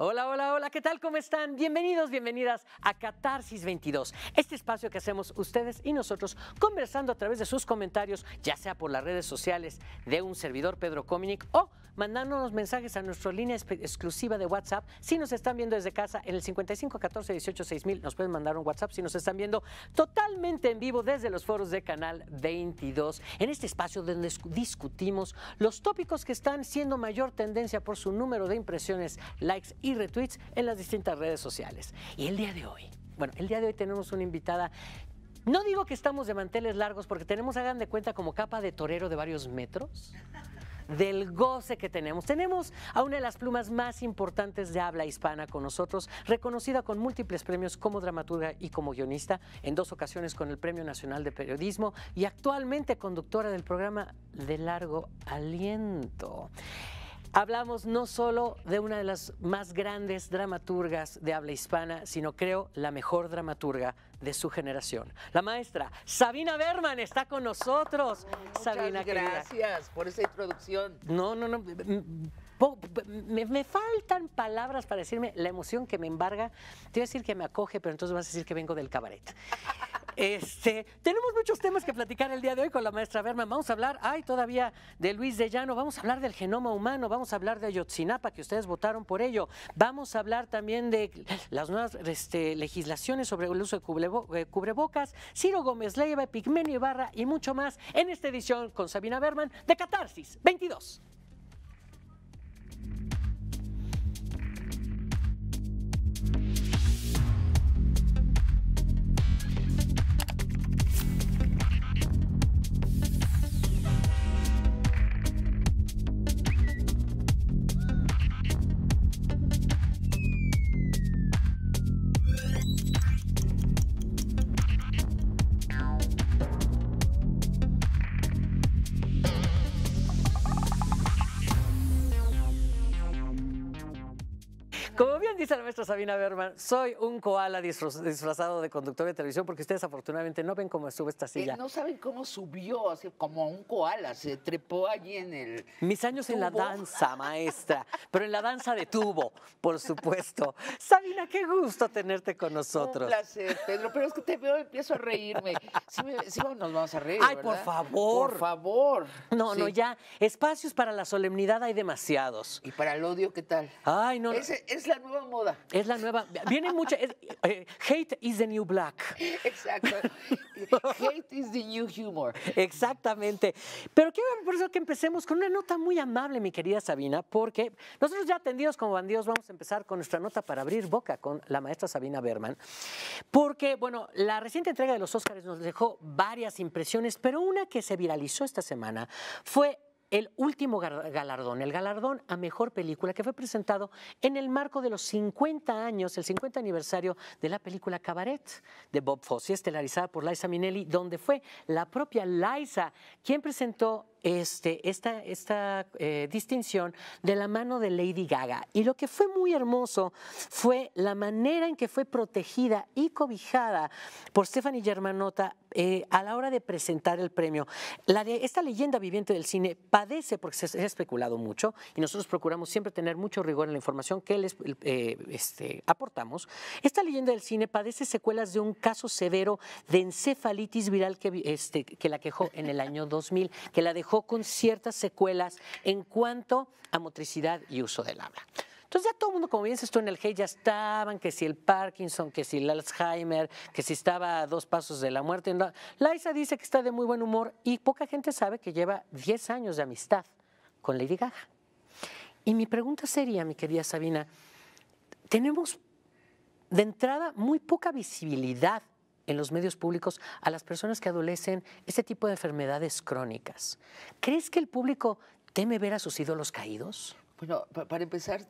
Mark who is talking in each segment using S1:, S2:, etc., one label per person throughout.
S1: Hola, hola, hola, ¿qué tal? ¿Cómo están? Bienvenidos, bienvenidas a Catarsis 22, este espacio que hacemos ustedes y nosotros conversando a través de sus comentarios, ya sea por las redes sociales de un servidor Pedro Cominic o mandándonos mensajes a nuestra línea exclusiva de WhatsApp. Si nos están viendo desde casa, en el 55 14 18 nos pueden mandar un WhatsApp. Si nos están viendo totalmente en vivo desde los foros de Canal 22, en este espacio donde discutimos los tópicos que están siendo mayor tendencia por su número de impresiones, likes y retweets en las distintas redes sociales. Y el día de hoy, bueno, el día de hoy tenemos una invitada no digo que estamos de manteles largos porque tenemos, hagan de cuenta, como capa de torero de varios metros del goce que tenemos. Tenemos a una de las plumas más importantes de habla hispana con nosotros, reconocida con múltiples premios como dramaturga y como guionista, en dos ocasiones con el Premio Nacional de Periodismo y actualmente conductora del programa De Largo Aliento. Hablamos no solo de una de las más grandes dramaturgas de habla hispana, sino creo la mejor dramaturga de su generación. La maestra Sabina Berman está con nosotros. Muchas Sabina, gracias
S2: por esa introducción.
S1: No, no, no. Me, faltan palabras para decirme la emoción que me embarga. Te voy a decir que me acoge, pero entonces vas a decir que vengo del cabaret. Este, tenemos muchos temas que platicar el día de hoy con la maestra Berman. Vamos a hablar, ay, todavía de Luis de Llano, vamos a hablar del genoma humano, vamos a hablar de Ayotzinapa, que ustedes votaron por ello. Vamos a hablar también de las nuevas este, legislaciones sobre el uso de eh, cubrebocas, Ciro Gómez Leiva, Pigmenio Ibarra y mucho más en esta edición con Sabina Berman de Catarsis 22. Thank you. maestra Sabina Berman, soy un koala disfrazado de conductor de televisión porque ustedes afortunadamente no ven cómo sube esta eh, silla.
S2: no saben cómo subió, como un koala, se trepó allí en el...
S1: Mis años en la danza, maestra, pero en la danza de tubo, por supuesto. Sabina, qué gusto tenerte con nosotros. Un
S2: placer, Pedro, pero es que te veo, y empiezo a reírme. Sí, nos vamos a reír, Ay, por favor. Por favor. No, no,
S1: ya, espacios para la solemnidad hay demasiados. Y para el odio, ¿qué tal? Ay, no. Es, la nueva es la nueva. Viene mucha. Eh, hate is the new black. Exacto. hate is the new humor. Exactamente. Pero quiero por eso que empecemos con una nota muy amable, mi querida Sabina, porque nosotros ya atendidos como bandidos vamos a empezar con nuestra nota para abrir boca con la maestra Sabina Berman, porque, bueno, la reciente entrega de los Óscares nos dejó varias impresiones, pero una que se viralizó esta semana fue el último galardón, el galardón a mejor película que fue presentado en el marco de los 50 años, el 50 aniversario de la película Cabaret de Bob Fosse, estelarizada por Liza Minnelli, donde fue la propia Liza quien presentó este, esta, esta eh, distinción de la mano de Lady Gaga. Y lo que fue muy hermoso fue la manera en que fue protegida y cobijada por Stephanie Germanotta eh, a la hora de presentar el premio. La de, esta leyenda viviente del cine padece porque se, ha especulado mucho y nosotros procuramos siempre tener mucho rigor en la información que les eh, este, aportamos. Esta leyenda del cine padece secuelas de un caso severo de encefalitis viral que, este, que la quejó en el año 2000, que la dejó con ciertas secuelas en cuanto a motricidad y uso del habla. Entonces ya todo el mundo, como bien dices tú, en el que ya estaban, que si el Parkinson, que si el Alzheimer, que si estaba a dos pasos de la muerte. Laiza dice que está de muy buen humor y poca gente sabe que lleva 10 años de amistad con Lady Gaga. Y mi pregunta sería, mi querida Sabina, tenemos de entrada muy poca visibilidad en los medios públicos a las personas que adolecen este tipo de enfermedades crónicas. ¿Crees que el
S2: público teme ver a sus ídolos caídos? Bueno, para empezar,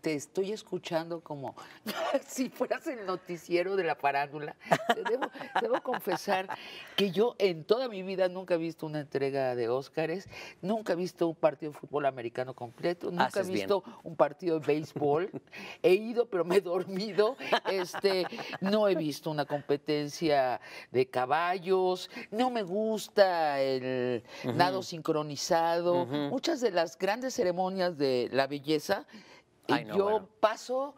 S2: te estoy escuchando como si fueras el noticiero de la parándula. Debo, debo, confesar que yo en toda mi vida nunca he visto una entrega de Óscares, nunca he visto un partido de fútbol americano completo, ah, nunca he visto un partido de béisbol. he ido, pero me he dormido. Este, no he visto una competencia de caballos, no me gusta el nado sincronizado. Muchas de las grandes ceremonias de la belleza y yo paso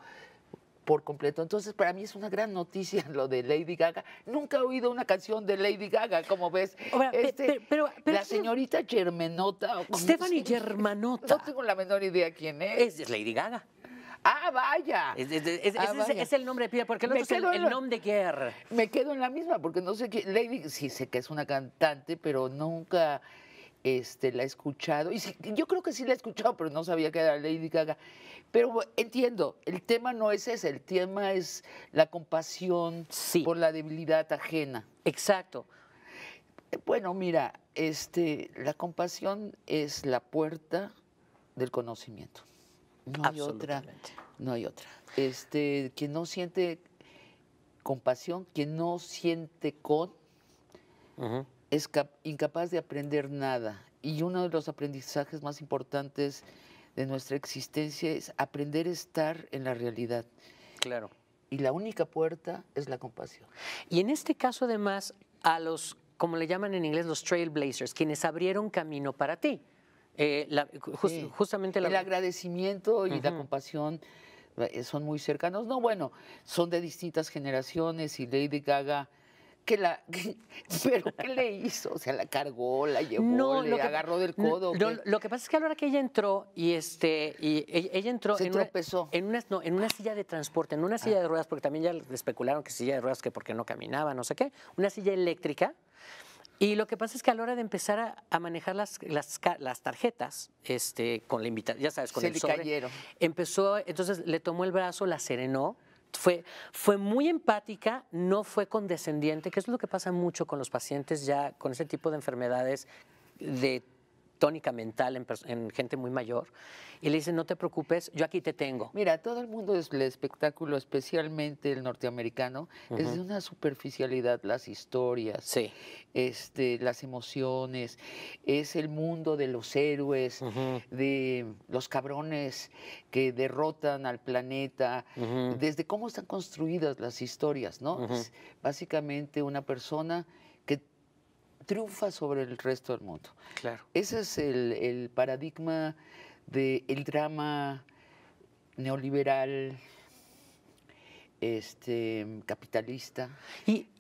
S2: por completo. Entonces, para mí es una gran noticia lo de Lady Gaga. Nunca he oído una canción de Lady Gaga, como ves. Este, la señorita Germenota. Stephanie Germanota. No tengo la menor idea quién es. Es Lady Gaga. Ah, vaya. Es, es, ah, el nombre de porque el el, nombre de Pierre. Me quedo en la misma, porque no sé quién. Lady sí sé que es una cantante, pero nunca este, la he escuchado, y yo creo que sí la he escuchado, pero no sabía que era Lady Gaga. Pero entiendo, el tema no es ese, el tema es la compasión por la debilidad ajena. Exacto. Eh, bueno, mira, este, la compasión es la puerta del conocimiento. No hay otra. No hay otra. Este, quien no siente compasión, quien no siente con, es incapaz de aprender nada. Y uno de los aprendizajes más importantes de nuestra existencia es aprender a estar en la realidad. Claro. Y la única puerta es la compasión. Y en este caso,
S1: además, a los, como le llaman en inglés, los trailblazers, quienes abrieron camino para ti.
S2: Eh, justamente la... El agradecimiento y la compasión eh, son muy cercanos. No, bueno, son de distintas generaciones y Lady Gaga que la pero qué le hizo o sea la cargó la llevó le agarró del codo
S1: lo que pasa es que a la hora que ella entró y este y e, ella, entró en Una, en una silla de transporte en una silla de ruedas porque también ya especularon que silla de ruedas que porque no caminaba no sé qué una silla eléctrica y lo que pasa es que a la hora de empezar a, manejar las, las, tarjetas, este, con la invitación, ya sabes, con el sobre, empezó, entonces le tomó el brazo, la serenó, fue, fue muy empática, no fue condescendiente, que es lo que pasa mucho con los pacientes ya con ese tipo de enfermedades de tónica
S2: mental en, gente muy mayor y le dicen, no te preocupes, yo aquí te tengo. Mira, todo el mundo es el espectáculo, especialmente el norteamericano, es de una superficialidad las historias, este, las emociones, es el mundo de los héroes, de los cabrones que derrotan al planeta, desde cómo están construidas las historias, ¿no? Es básicamente una persona triunfa sobre el resto del mundo. Claro. Ese es el, paradigma del drama neoliberal, este, capitalista. Y,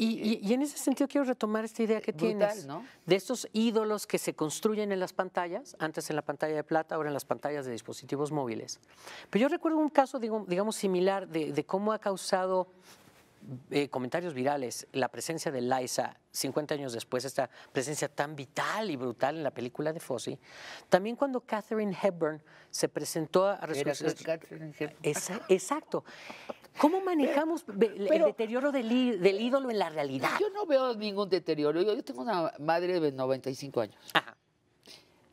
S2: en
S1: ese sentido quiero retomar esta idea que tienes de estos ídolos que se construyen en las pantallas, antes en la pantalla de plata, ahora en las pantallas de dispositivos móviles. Pero yo recuerdo un caso, digamos, similar de cómo ha causado eh, comentarios virales, la presencia de Liza 50 años después, esta presencia tan vital y brutal en la película de Fossey, También cuando Catherine Hepburn se presentó a Catherine exacto.
S2: ¿Cómo manejamos el deterioro del, ídolo en la realidad? Yo no veo ningún deterioro. Yo, tengo una madre de 95 años. Ajá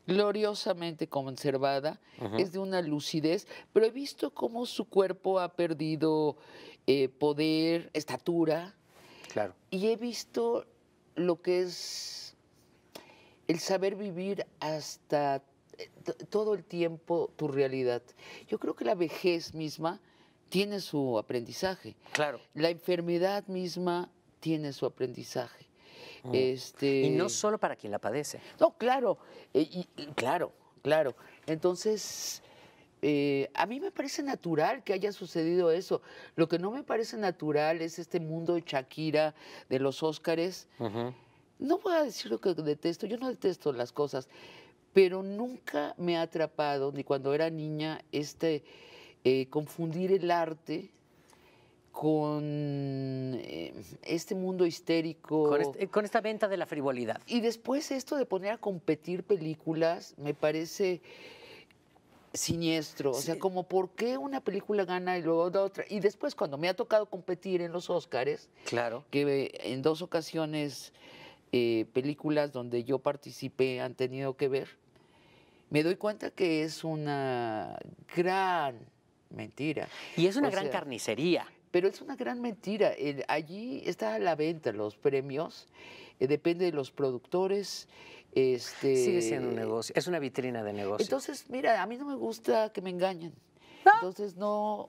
S2: gloriosamente conservada, es de una lucidez, pero he visto cómo su cuerpo ha perdido eh, poder, estatura. Claro. Y he visto lo que es el saber vivir hasta eh, todo el tiempo tu realidad. Yo creo que la vejez misma tiene su aprendizaje. Claro. La enfermedad misma tiene su aprendizaje. Mm. Este... Y no solo para quien la padece. No, claro, eh, claro, claro. Entonces, eh, a mí me parece natural que haya sucedido eso. Lo que no me parece natural es este mundo de Shakira, de los Óscares. No voy a decir lo que detesto, yo no detesto las cosas, pero nunca me ha atrapado, ni cuando era niña, este eh, confundir el arte con eh, este mundo histérico. Este, con, esta venta de la frivolidad. Y después esto de poner a competir películas, me parece siniestro. O sea, como por qué una película gana y luego otra. Y después, cuando me ha tocado competir en los Oscars, claro. que en dos ocasiones eh, películas donde yo participé han tenido que ver, me doy cuenta que es una gran mentira. Y es una gran
S1: carnicería.
S2: Pero es una gran mentira. allí está a la venta los premios, eh, depende de los productores, Sigue siendo un este, negocio, es una vitrina de negocio. Entonces, mira, a mí no me gusta que me engañen. Entonces no,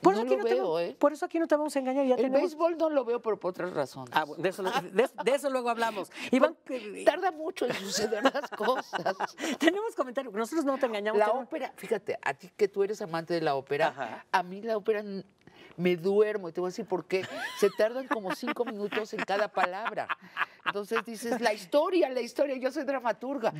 S1: por eso aquí lo no veo, ¿eh? Por eso aquí no te vamos a engañar. el béisbol
S2: no lo veo, pero por otras razones. Ah, de, eso, luego hablamos. Iván, tarda mucho en suceder las cosas.
S1: tenemos
S2: comentarios, nosotros no te engañamos. La ópera, fíjate, a ti que tú eres amante de la ópera, a mí la ópera me duermo. Y te voy a decir por qué. Se tardan como cinco minutos en cada palabra. Entonces dices, la historia, la historia, yo soy dramaturga.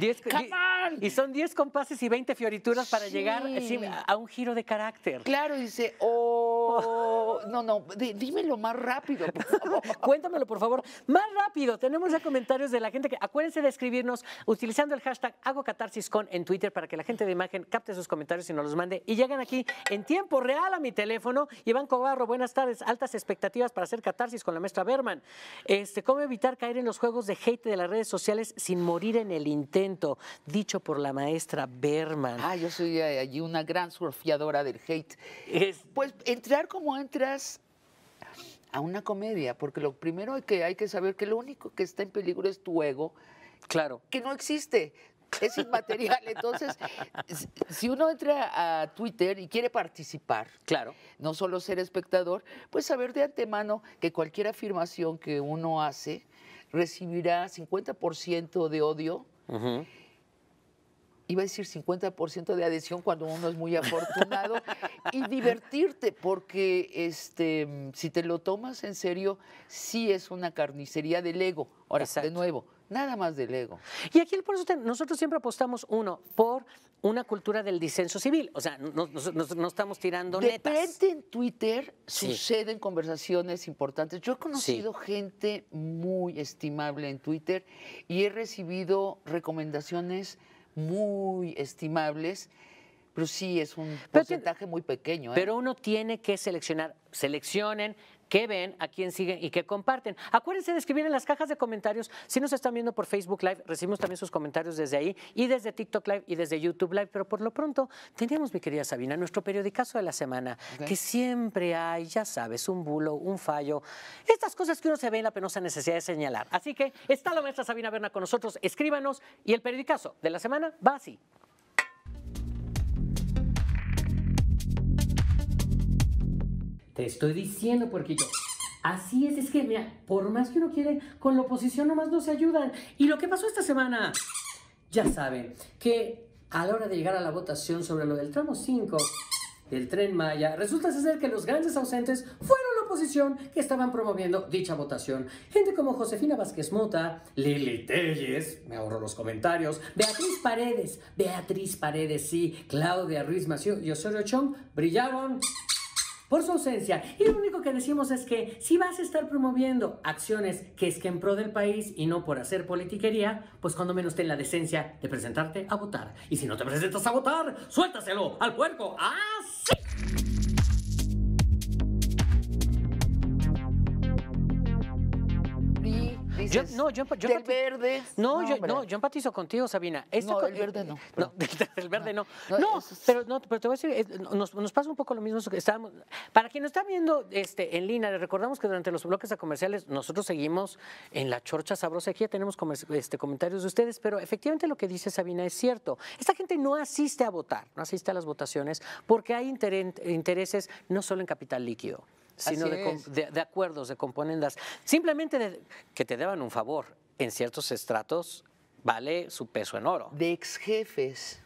S1: y, son diez compases y veinte fiorituras para llegar eh, a un giro de carácter.
S2: Claro, dice, oh, no, no, dímelo más rápido, Cuéntamelo, por favor, más
S1: rápido. Tenemos ya comentarios de la gente que, acuérdense de escribirnos utilizando el hashtag hago catarsis en Twitter para que la gente de imagen capte sus comentarios y nos los mande y llegan aquí en tiempo real a mi teléfono y van cobrando buenas tardes. Altas expectativas para hacer catarsis con la maestra Berman. Este, ¿Cómo evitar caer en los juegos de hate de las redes sociales sin morir en el intento? Dicho por la
S2: maestra Berman. Ah, yo soy eh, allí una gran surfiadora del hate. Pues entrar como entras a una comedia, porque lo primero que hay que saber que lo único que está en peligro es tu ego. Claro. Que no existe. es inmaterial. Entonces, si uno entra a Twitter y quiere participar, claro, no solo ser espectador, pues saber de antemano que cualquier afirmación que uno hace recibirá 50% de odio iba a decir 50% de adhesión cuando uno es muy afortunado y divertirte porque este si te lo tomas en serio sí es una carnicería del ego. Ahora, de nuevo, nada más del ego. Y aquí por eso nosotros siempre apostamos uno
S1: por una cultura del disenso civil, o sea, no, estamos tirando de De
S2: repente en Twitter suceden conversaciones importantes. Yo he conocido gente muy estimable en Twitter y he recibido recomendaciones muy estimables, pero sí es un porcentaje muy pequeño. ¿eh? Pero uno tiene
S1: que seleccionar, seleccionen qué ven, a quién siguen y qué comparten. Acuérdense de escribir en las cajas de comentarios. Si nos están viendo por Facebook Live, recibimos también sus comentarios desde ahí y desde TikTok Live y desde YouTube Live. Pero por lo pronto, teníamos, mi querida Sabina, nuestro periodicazo de la semana, que siempre hay, ya sabes, un bulo, un fallo, estas cosas que uno se ve en la penosa necesidad de señalar. Así que está la maestra Sabina Berna con nosotros. Escríbanos y el periodicazo de la semana va así. Te estoy diciendo, puerquito. Así es, es que, mira, por más que uno quiere, con la oposición nomás no se ayudan. Y lo que pasó esta semana, ya saben, que a la hora de llegar a la votación sobre lo del tramo 5 del tren Maya, resulta ser que los grandes ausentes fueron la oposición que estaban promoviendo dicha votación. Gente como Josefina Vázquez Mota, Lili Telles, me ahorro los comentarios, Beatriz Paredes, Beatriz Paredes, sí, Claudia Ruiz Maciú y Osorio Chong brillaron por su ausencia. Y lo único que decimos es que si vas a estar promoviendo acciones que es que en pro del país y no por hacer politiquería, pues cuando menos ten la decencia de presentarte a votar. Y si no te presentas a votar, suéltaselo al puerco. ¡Así!
S2: no, yo, No,
S1: yo, empatizo contigo, Sabina. no, el verde no. no el verde no. No, pero, no pero te voy a decir, nos, pasa un poco lo mismo. estábamos, para quien nos está viendo este, en línea, le recordamos que durante los bloques comerciales nosotros seguimos en la chorcha sabrosa. Aquí ya tenemos este, comentarios de ustedes, pero efectivamente lo que dice Sabina es cierto. Esta gente no asiste a votar, no asiste a las votaciones porque hay intereses no solo en capital líquido sino de, acuerdos, de componendas. Simplemente que te deban
S2: un favor en ciertos estratos vale su peso en oro. De ex jefes.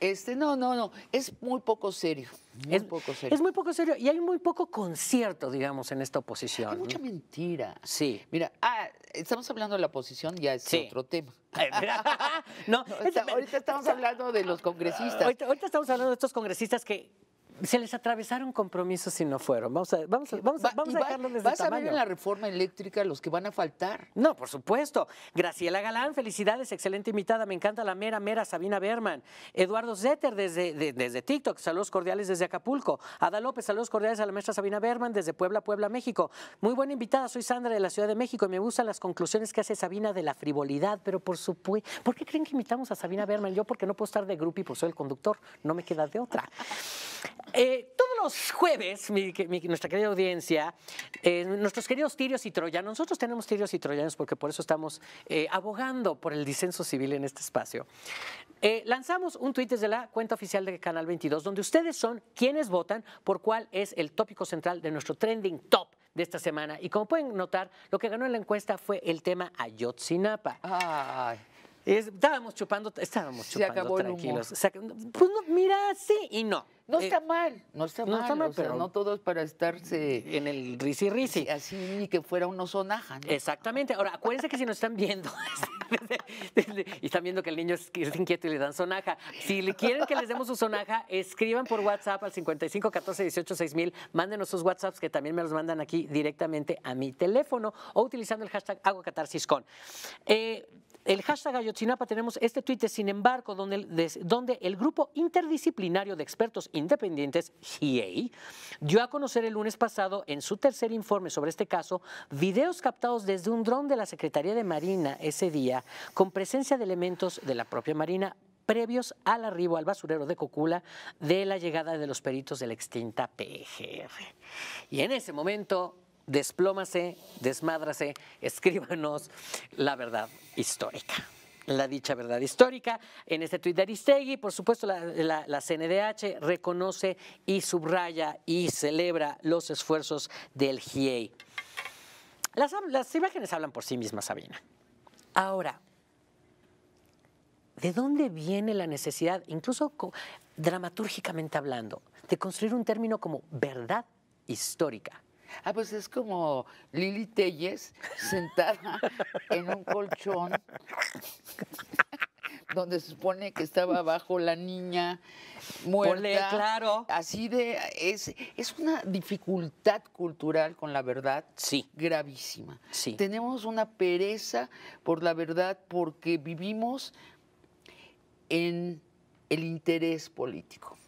S2: Este, no, no, no, es muy poco serio. es, poco serio. Es muy poco serio y hay muy poco concierto, digamos, en esta oposición. Hay mucha mentira. Sí. Mira, ah, estamos hablando de la oposición, ya es otro tema. Eh, ahorita estamos hablando de los congresistas. ahorita, estamos hablando de estos congresistas que
S1: se les atravesaron compromisos y no fueron. Vamos a, vamos a, vamos a, dejarlo desde Vas a ver en la
S2: reforma eléctrica los que van a
S1: faltar. No, por supuesto. Graciela Galán, felicidades, excelente invitada. Me encanta la mera, mera Sabina Berman. Eduardo Zetter desde, desde TikTok, saludos cordiales desde Acapulco. Ada López, saludos cordiales a la maestra Sabina Berman desde Puebla, Puebla, México. Muy buena invitada, soy Sandra de la Ciudad de México y me gustan las conclusiones que hace Sabina de la frivolidad, pero por supuesto. ¿Por qué creen que invitamos a Sabina Berman? Yo porque no puedo estar de grupo y pues soy el conductor, no me queda de otra. Eh, todos los jueves, nuestra querida audiencia, eh, nuestros queridos tirios y troyanos, nosotros tenemos tirios y troyanos porque por eso estamos eh, abogando por el disenso civil en este espacio. lanzamos un tweet desde la cuenta oficial de Canal 22, donde ustedes son quienes votan por cuál es el tópico central de nuestro trending top de esta semana. Y como pueden notar, lo que ganó en la encuesta fue el tema Ayotzinapa. Ay estábamos chupando, estábamos chupando acabó tranquilos. El
S2: Pues mira, sí y no. No eh, está mal, no está mal, pero sea, no todos para estarse en el risi risi. Así que fuera uno sonaja. Exactamente. Ahora, acuérdense que si nos están viendo y están viendo que el niño es, inquieto y le dan
S1: sonaja, si quieren que les demos su sonaja, escriban por WhatsApp al 55 14 18 6000, mándenos sus WhatsApps que también me los mandan aquí directamente a mi teléfono o utilizando el hashtag hago catarsis con. Eh, el hashtag Ayotzinapa tenemos este tuit Sin embargo, donde el, donde el grupo interdisciplinario de expertos independientes, GIEI, dio a conocer el lunes pasado en su tercer informe sobre este caso videos captados desde un dron de la Secretaría de Marina ese día, con presencia de elementos de la propia Marina previos al arribo al basurero de Cocula de la llegada de los peritos de la extinta PGR. Y en ese momento desplómase, desmádrase, escríbanos la verdad histórica la dicha verdad histórica. En este tuit de Aristegui, por supuesto, la, CNDH reconoce y subraya y celebra los esfuerzos del GIEI. Las, las imágenes hablan por sí mismas, Sabina. Ahora, ¿de dónde viene la necesidad, incluso dramatúrgicamente hablando, de construir un término como verdad
S2: histórica? Ah, pues es como Lili Telles sentada en un colchón donde se supone que estaba abajo la niña muerta. claro. Así de es es una dificultad cultural con la verdad. Sí. Gravísima. Sí. Tenemos una pereza por la verdad porque vivimos en el interés político.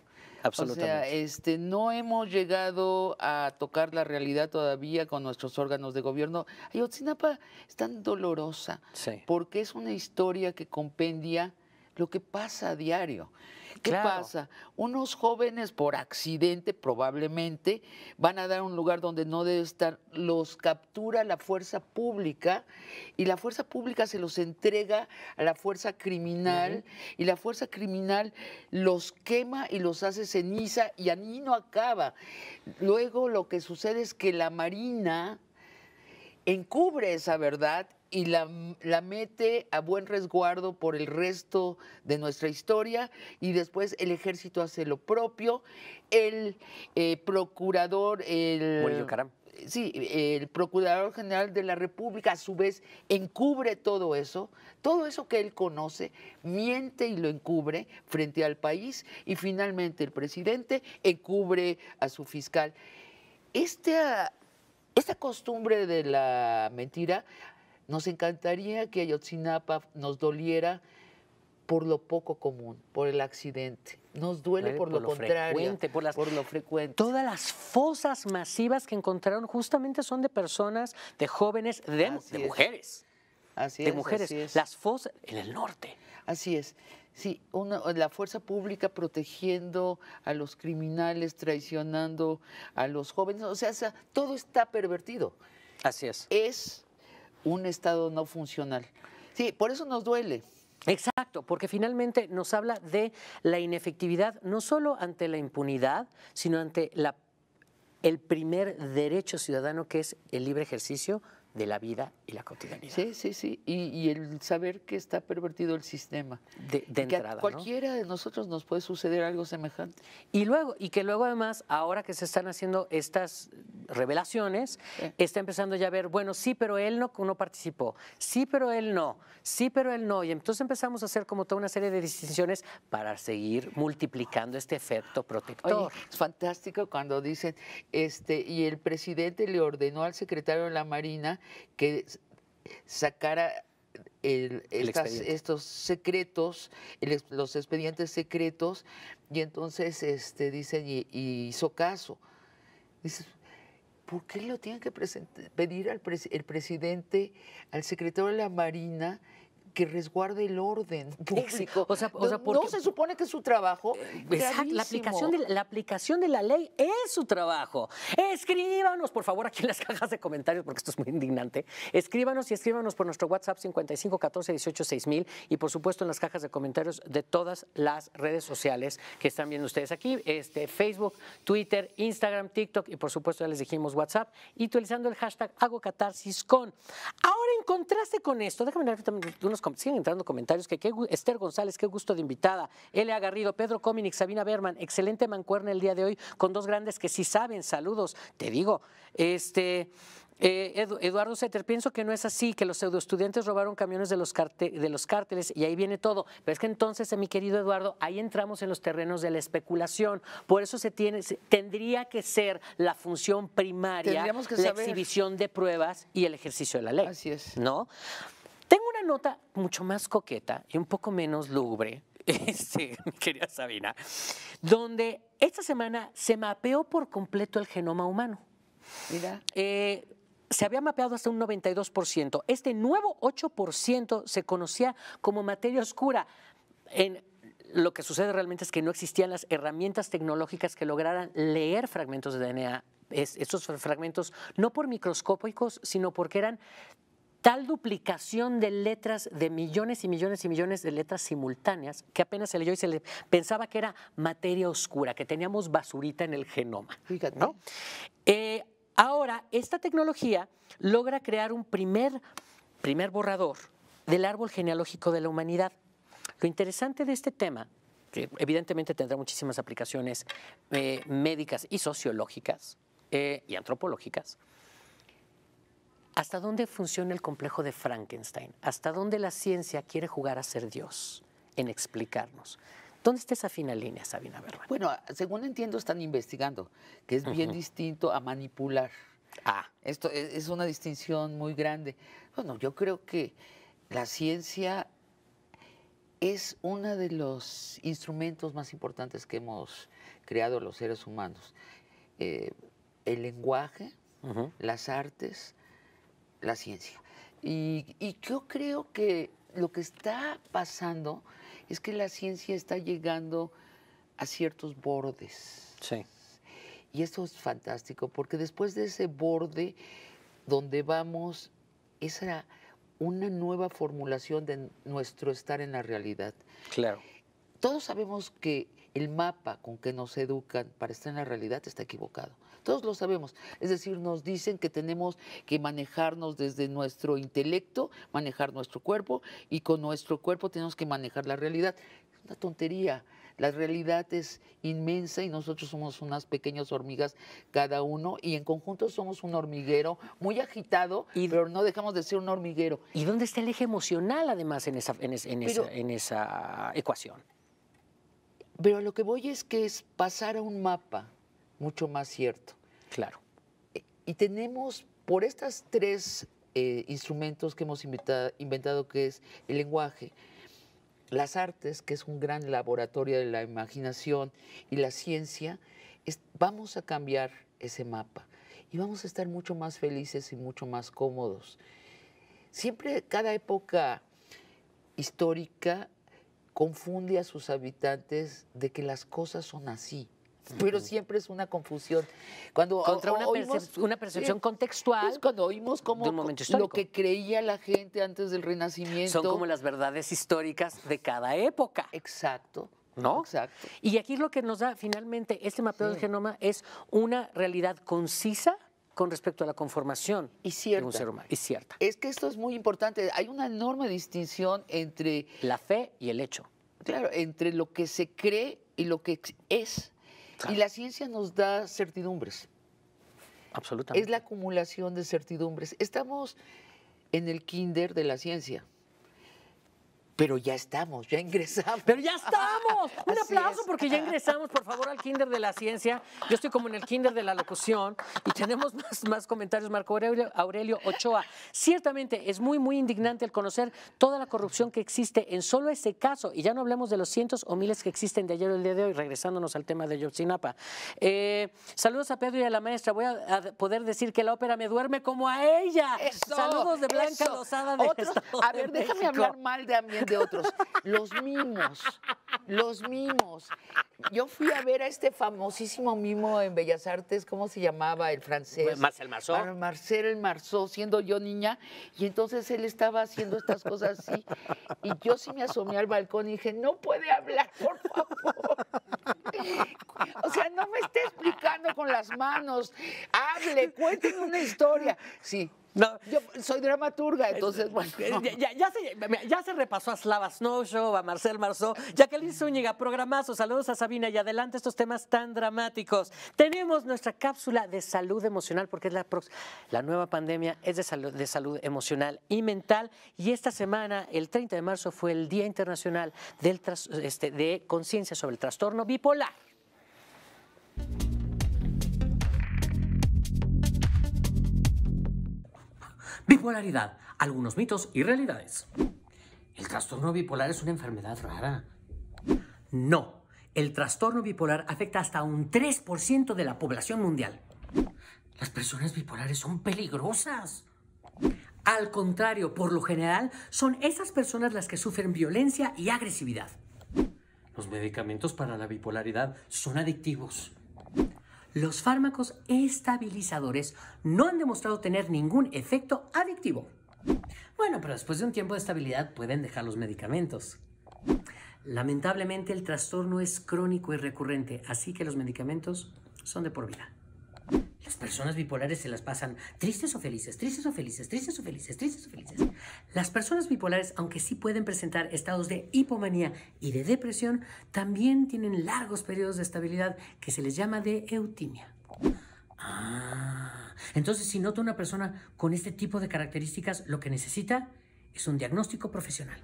S2: O sea, este, no hemos llegado a tocar la realidad todavía con nuestros órganos de gobierno. Ayotzinapa es tan dolorosa porque es una historia que compendia lo que pasa a diario. ¿Qué pasa? Unos jóvenes por accidente probablemente van a dar un lugar donde no debe estar, los captura la fuerza pública y la fuerza pública se los entrega a la fuerza criminal y la fuerza criminal los quema y los hace ceniza y a mí no acaba. Luego lo que sucede es que la Marina encubre esa verdad y la, mete a buen resguardo por el resto de nuestra historia y después el ejército hace lo propio. El eh, procurador, el... Sí, el Procurador General de la República a su vez encubre todo eso, todo eso que él conoce, miente y lo encubre frente al país y finalmente el presidente encubre a su fiscal. Esta, esta costumbre de la mentira nos encantaría que Ayotzinapa nos doliera por lo poco común, por el accidente. Nos duele, por, lo, contrario, por, por lo frecuente. Todas las
S1: fosas masivas que encontraron justamente son de personas, de jóvenes, de, así es. mujeres.
S2: de mujeres. Las fosas en el norte. Así es. Sí, la fuerza pública protegiendo a los criminales, traicionando a los jóvenes. O sea, todo está pervertido. Así es. Es un Estado no funcional. Sí, por eso nos duele. Exacto, porque finalmente nos habla
S1: de la inefectividad no solo ante la impunidad, sino ante la, el primer derecho ciudadano que es el libre ejercicio de la vida y la cotidianidad.
S2: Sí, sí, sí. Y, el saber que está pervertido el sistema. De, entrada. cualquiera de nosotros nos puede suceder algo semejante. Y luego, y que luego además, ahora que se están haciendo
S1: estas revelaciones, está empezando ya a ver, bueno, sí, pero él no, no participó, sí, pero él no, sí, pero él no. Y entonces empezamos a hacer como toda una serie de distinciones para seguir multiplicando este efecto protector.
S2: es fantástico cuando dicen, este, y el presidente le ordenó al secretario de la Marina que sacara estos secretos, los expedientes secretos, y entonces este, dicen, y, hizo caso. Dices, ¿por qué lo tienen que pedir al presidente, al secretario de la Marina? que resguarde el orden público. no se
S1: supone que es su trabajo. Exacto, la aplicación, de, la
S2: aplicación de la ley
S1: es su trabajo. Escríbanos, por favor, aquí en las cajas de comentarios, porque esto es muy indignante. Escríbanos y escríbanos por nuestro WhatsApp 55 14 18 6000 y por supuesto en las cajas de comentarios de todas las redes sociales que están viendo ustedes aquí, este Facebook, Twitter, Instagram, TikTok y por supuesto ya les dijimos WhatsApp y utilizando el hashtag hago catarsis con. Ahora en contraste con esto, déjame ver. unos siguen entrando comentarios que, Esther González, qué gusto de invitada. L.A. Garrido, Pedro Cominix Sabina Berman, excelente mancuerna el día de hoy con dos grandes que sí saben. Saludos, te digo. Este. Eh, Eduardo Seter pienso que no es así, que los pseudoestudiantes robaron camiones de los, de los cárteles y ahí viene todo. Pero es que entonces, eh, mi querido Eduardo, ahí entramos en los terrenos de la especulación. Por eso se tiene, tendría que ser la función primaria, la exhibición de pruebas y el ejercicio de la ley. Así es. ¿No? nota mucho más coqueta y un poco menos lúgubre, este, querida Sabina, donde esta semana se mapeó por completo el genoma humano. Eh, se había mapeado hasta un 92%. Este nuevo 8% se conocía como materia oscura. En, lo que sucede realmente es que no existían las herramientas tecnológicas que lograran leer fragmentos de DNA. Es, estos fragmentos no por microscópicos, sino porque eran tal duplicación de letras, de millones y millones y millones de letras simultáneas, que apenas se leyó y se le pensaba que era materia oscura, que teníamos basurita en el genoma. Eh, ahora, esta tecnología logra crear un primer, primer borrador del árbol genealógico de la humanidad. Lo interesante de este tema, que evidentemente tendrá muchísimas aplicaciones eh, médicas y sociológicas eh, y antropológicas, ¿Hasta dónde funciona el complejo de Frankenstein? ¿Hasta dónde la ciencia quiere jugar a ser Dios en explicarnos?
S2: ¿Dónde está esa fina línea, Sabina Berman? Bueno, según entiendo, están investigando, que es bien distinto a manipular. Ah. Esto e, es una distinción muy grande. Bueno, yo creo que la ciencia es uno de los instrumentos más importantes que hemos creado los seres humanos. Eh, el lenguaje, las artes, la ciencia. Y, yo creo que lo que está pasando es que la ciencia está llegando a ciertos bordes. Sí. Y esto es fantástico, porque después de ese borde donde vamos, es una nueva formulación de nuestro estar en la realidad. Claro. Todos sabemos que el mapa con que nos educan para estar en la realidad está equivocado. Todos lo sabemos. Es decir, nos dicen que tenemos que manejarnos desde nuestro intelecto, manejar nuestro cuerpo y con nuestro cuerpo tenemos que manejar la realidad. Es una tontería. La realidad es inmensa y nosotros somos unas pequeñas hormigas cada uno y en conjunto somos un hormiguero muy agitado, pero no dejamos de ser un hormiguero. ¿Y dónde
S1: está el eje emocional además en esa, en, esa, en esa ecuación?
S2: Pero lo que voy es que es pasar a un mapa mucho más cierto. Claro. Y tenemos por estas tres eh, instrumentos que hemos inventado, que es el lenguaje, las artes, que es un gran laboratorio de la imaginación, y la ciencia, vamos a cambiar ese mapa y vamos a estar mucho más felices y mucho más cómodos. Siempre cada época histórica confunde a sus habitantes de que las cosas son así pero siempre es una confusión. Cuando Contra una, percepción contextual. cuando oímos como lo que creía la gente antes del Renacimiento. Son como las
S1: verdades históricas de cada época. Exacto. ¿No? Exacto. Y aquí lo que nos da finalmente este mapeo del genoma es una realidad
S2: concisa con respecto a la conformación y cierta. de un ser
S1: humano. Y cierta.
S2: Es que esto es muy importante. Hay una enorme distinción entre... La fe y el hecho. Claro, entre lo que se cree y lo que es. Y la ciencia nos da certidumbres. Absolutamente. Es la acumulación de certidumbres. Estamos en el kinder de la ciencia. Pero ya estamos, ya ingresamos. Pero ya estamos.
S1: Un aplauso porque ya ingresamos, por favor, al Kinder de la Ciencia. Yo estoy como en el Kinder de la Locución y tenemos más, comentarios. Marco Aurelio, Aurelio Ochoa. Ciertamente es muy, muy indignante el conocer toda la corrupción que existe en solo ese caso. Y ya no hablemos de los cientos o miles que existen de ayer o el día de hoy, regresándonos al tema de Yotzinapa. Eh, saludos a Pedro y a la maestra. Voy a, poder decir que la ópera me duerme como a ella. saludos de Blanca Lozada de A ver, déjame hablar mal
S2: de ambiente otros. Los mimos, los mimos. Yo fui a ver a este famosísimo mimo en Bellas Artes, ¿cómo se llamaba el francés? Marcel Marceau. Marcel Marceau, siendo yo niña, y entonces él estaba haciendo estas cosas así, y yo sí me asomé al balcón y dije, no puede hablar, por favor. O sea, no me esté explicando con las manos, hable, cuénteme una historia. Sí, no. Yo soy dramaturga, entonces,
S1: Ya, se, repasó a Slava Snowshow, a Marcel Marceau, Jacqueline Zúñiga, programazo, saludos a Sabina y adelante estos temas tan dramáticos. Tenemos nuestra cápsula de salud emocional, porque es la, la nueva pandemia es de salud, de salud emocional y mental, y esta semana, el 30 de marzo, fue el Día Internacional del, este, de Conciencia sobre el Trastorno Bipolar. Bipolaridad, algunos mitos y realidades. ¿El trastorno bipolar es una enfermedad rara? No, el trastorno bipolar afecta hasta un 3% de la población mundial. Las personas bipolares son peligrosas. Al contrario, por lo general, son esas personas las que sufren violencia y agresividad. Los medicamentos para la bipolaridad son adictivos los fármacos estabilizadores no han demostrado tener ningún efecto adictivo. Bueno, pero después de un tiempo de estabilidad pueden dejar los medicamentos. Lamentablemente el trastorno es crónico y recurrente, así que los medicamentos son de por vida. Las personas bipolares se las pasan tristes o felices, tristes o felices, tristes o felices, tristes o felices. Las personas bipolares, aunque sí pueden presentar estados de hipomanía y de depresión, también tienen largos periodos de estabilidad que se les llama de eutimia. Ah, entonces si nota una persona con este tipo de características, lo que necesita es un diagnóstico profesional.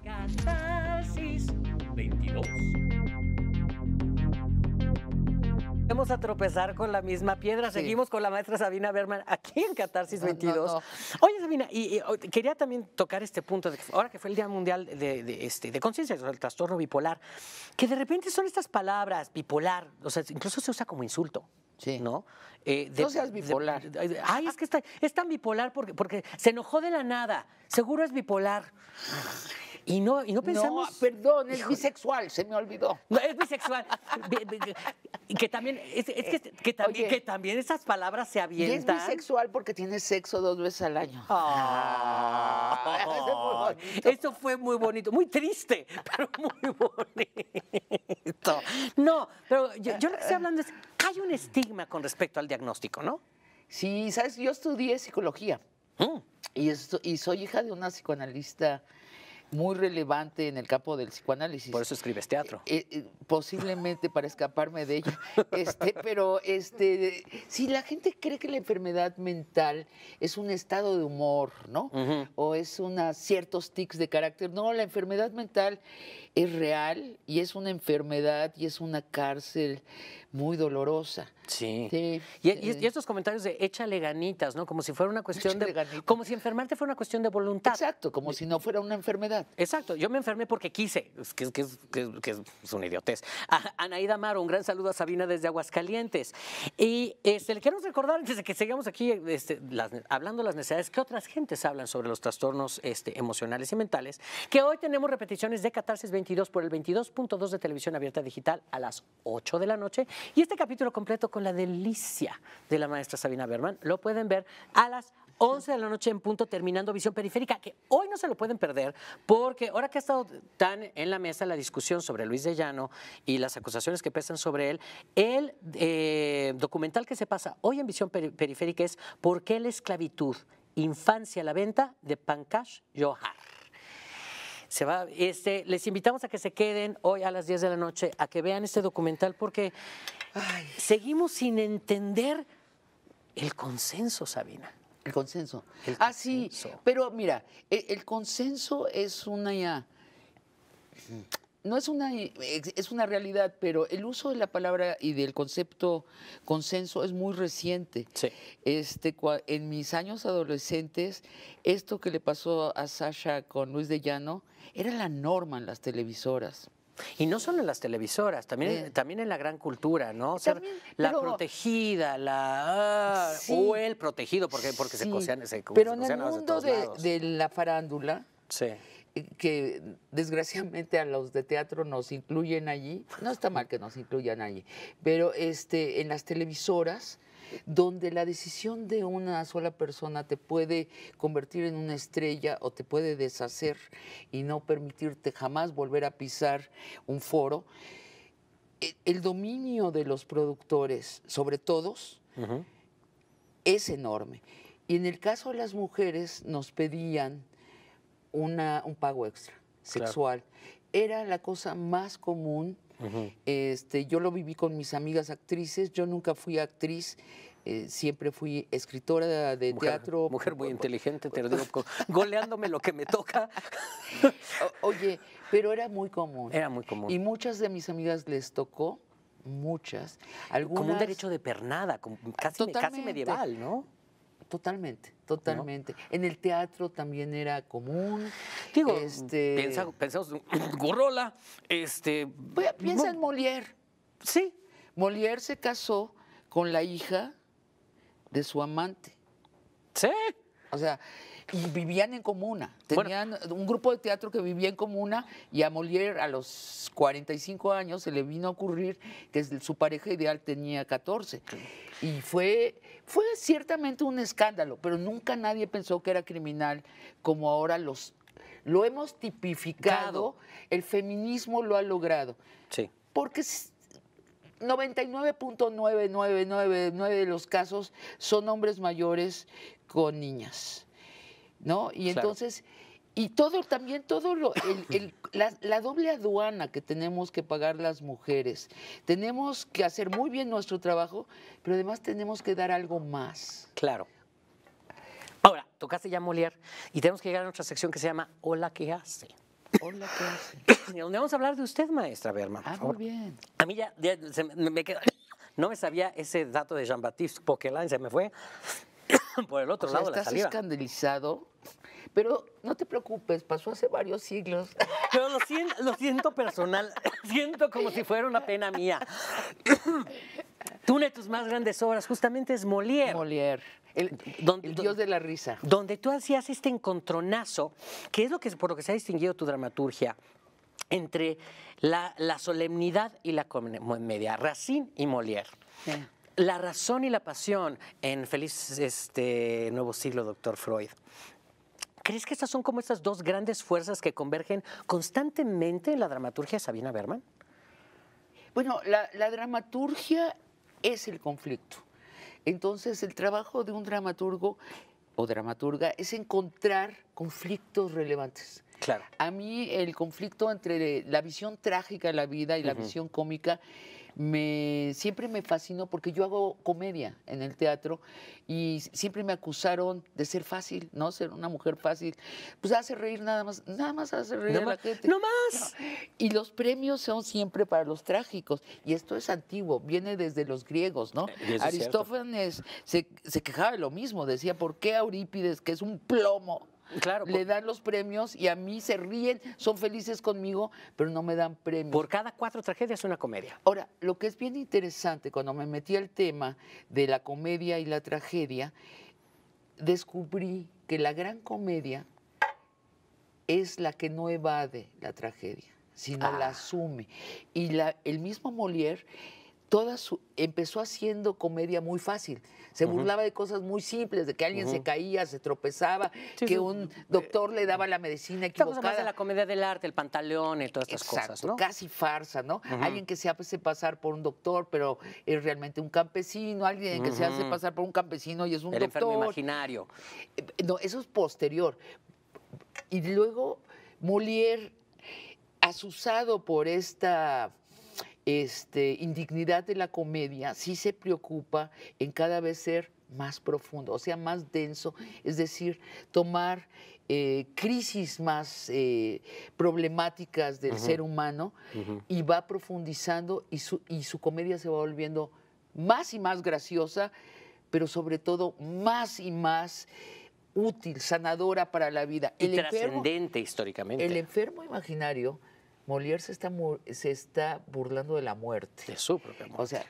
S1: 22. Vamos a tropezar con la misma piedra. Seguimos con la maestra Sabina Berman aquí en Catarsis 22. Oye, Sabina, y, oh, quería también tocar este punto, de, ahora que fue el Día Mundial de, este, de Conciencia sobre el trastorno bipolar, que de repente son estas palabras, bipolar, o sea, incluso se usa como insulto. Sí. ¿No? Eh, no seas bipolar. ay, es que es tan bipolar porque, porque se enojó de la nada. Seguro es bipolar. Y no, y no pensamos. No, perdón, es bisexual, se me olvidó. No, es bisexual. y que también, es, que, también que también esas palabras se avientan. Y es
S2: bisexual porque tiene sexo dos veces al año. Ah.
S1: eso, fue muy bonito, muy triste, pero muy bonito.
S2: No, pero yo, lo que estoy hablando es, hay un estigma con respecto al diagnóstico, ¿no? Sí, sabes, yo estudié psicología. Mm. Y, y soy hija de una psicoanalista muy relevante en el campo del psicoanálisis. Por eso escribes teatro. Eh, eh, posiblemente para escaparme de ello. Este, pero este, si la gente cree que la enfermedad mental es un estado de humor, ¿no? O es una, ciertos tics de carácter. No, la enfermedad mental es real y es una enfermedad y es una cárcel muy dolorosa. Sí. Eh. Y, estos comentarios
S1: de échale ganitas, ¿no? Como si fuera una cuestión de. Como si enfermarte fuera una cuestión de voluntad. Exacto, como si
S2: no fuera una enfermedad.
S1: Exacto, yo me enfermé porque quise, que, es una idiotez. ...Anaida Anaída un gran saludo a Sabina desde Aguascalientes. Y este, le queremos recordar, antes de que sigamos aquí este, hablando de las necesidades, que otras gentes hablan sobre los trastornos este, emocionales y mentales, que hoy tenemos repeticiones de Catarsis 22 por el 22.2 de Televisión Abierta Digital a las 8 de la noche y este capítulo completo con la delicia de la maestra Sabina Berman lo pueden ver a las 11 de la noche en punto, terminando Visión Periférica, que hoy no se lo pueden perder, porque ahora que ha estado tan en la mesa la discusión sobre Luis de Llano y las acusaciones que pesan sobre él, el eh, documental que se pasa hoy en Visión Periférica es ¿Por qué la esclavitud? Infancia la venta de Pankaj Johar. Se va, este, les invitamos a que se queden hoy a las 10 de la noche, a que vean este documental, porque seguimos sin entender el
S2: consenso, Sabina. El consenso. ah, sí, pero mira, el, el consenso es una... Ya, no es una, eh, es una realidad, pero el uso de la palabra y del concepto consenso es muy reciente. Sí. Este, en mis años adolescentes, esto que le pasó a Sasha con Luis de Llano era la norma en las televisoras. Y no solo en las televisoras, también, eh. también en la gran cultura, ¿no? sea, la protegida, la. Ah, o el
S1: protegido, porque, porque se cosean. pero en el mundo de,
S2: de, la farándula. Sí que desgraciadamente a los de teatro nos incluyen allí, no está mal que nos incluyan allí, pero este, en las televisoras, donde la decisión de una sola persona te puede convertir en una estrella o te puede deshacer y no permitirte jamás volver a pisar un foro, e, el dominio de los productores sobre todos es enorme. Y en el caso de las mujeres nos pedían un pago extra sexual. Era la cosa más común. este, yo lo viví con mis amigas actrices. Yo nunca fui actriz. Eh, siempre fui escritora de, teatro. Mujer muy inteligente, te lo digo, goleándome lo que me toca. oye, pero era muy común. Era muy común. Y muchas de mis amigas les tocó, muchas. Algunas, como un derecho de pernada, casi medieval, ¿no? Totalmente, totalmente. En el teatro también era común. Digo, este...
S1: pensamos Gorrola, este...
S2: piensa en Molière. Sí. Molière se casó con la hija de su amante. Sí. O sea, y vivían en comuna. Tenían un grupo de teatro que vivía en comuna y a Molière a los 45 años se le vino a ocurrir que su pareja ideal tenía 14. Y fue fue ciertamente un escándalo, pero nunca nadie pensó que era criminal como ahora los lo hemos tipificado, el feminismo lo ha logrado. Sí. Porque 99.9999 de los casos son hombres mayores con niñas. ¿No? Y entonces y todo también, todo lo, la, doble aduana que tenemos que pagar las mujeres. Tenemos que hacer muy bien nuestro trabajo, pero además tenemos que dar algo más.
S1: Claro. Ahora, tocaste ya Molière y tenemos que llegar a nuestra sección que se llama Hola, ¿qué hace? Hola, ¿qué hace? donde vamos a hablar de usted, maestra Berman. Ah, muy bien. A mí ya, me, no me sabía ese dato de Jean-Baptiste Poquelin, se me fue por el otro lado estás la
S2: escandalizado pero no te preocupes, pasó hace varios siglos.
S1: Pero lo siento, lo siento personal, siento como si fuera una pena mía. Una de tus más grandes obras justamente es Molière. Molière. El, dios de la risa. Donde tú hacías este encontronazo, que es lo por lo que se ha distinguido tu dramaturgia, entre la, solemnidad y la comedia, Racine y Molière. La razón y la pasión en Feliz este, Nuevo Siglo, doctor Freud. ¿Crees que estas son como estas dos grandes fuerzas que convergen constantemente en la dramaturgia de Sabina Berman?
S2: Bueno, la, dramaturgia es el conflicto. Entonces, el trabajo de un dramaturgo o dramaturga es encontrar conflictos relevantes. Claro. A mí el conflicto entre la visión trágica de la vida y la visión cómica me, siempre me fascinó porque yo hago comedia en el teatro y siempre me acusaron de ser fácil, ¿no? Ser una mujer fácil. Pues hace reír nada más, nada más hace reír no a ¡No más! Y los premios son siempre para los trágicos. Y esto es antiguo, viene desde los griegos, ¿no? Eh, Aristófanes se, se quejaba de lo mismo, decía, ¿por qué Eurípides, que es un plomo? Claro, le dan los premios y a mí se ríen, son felices conmigo, pero no me dan premios. Por cada cuatro tragedias una comedia. Ahora, lo que es bien interesante, cuando me metí al tema de la comedia y la tragedia, descubrí que la gran comedia es la que no evade la tragedia, sino ah. la asume. Y el mismo Molière toda empezó haciendo comedia muy fácil. Se burlaba de cosas muy simples, de que alguien se caía, se tropezaba, que un eh, doctor le daba eh, la medicina equivocada. Estamos de la comedia del arte, el pantaleón y todas estas cosas, casi farsa, ¿no? Alguien que se hace pasar por un doctor, pero es realmente un campesino, alguien que se hace pasar por un campesino y es un doctor. imaginario. Eh, no, eso es posterior. Y luego Molière, asusado por esta este, indignidad de la comedia sí se preocupa en cada vez ser más profundo, o sea, más denso, es decir, tomar eh, crisis más eh, problemáticas del ser humano y va profundizando y su, y su comedia se va volviendo más y más graciosa, pero sobre todo más y más útil, sanadora para la vida. Y trascendente históricamente. El enfermo imaginario Molière se está, se está burlando de la muerte. De su propia muerte. O sea,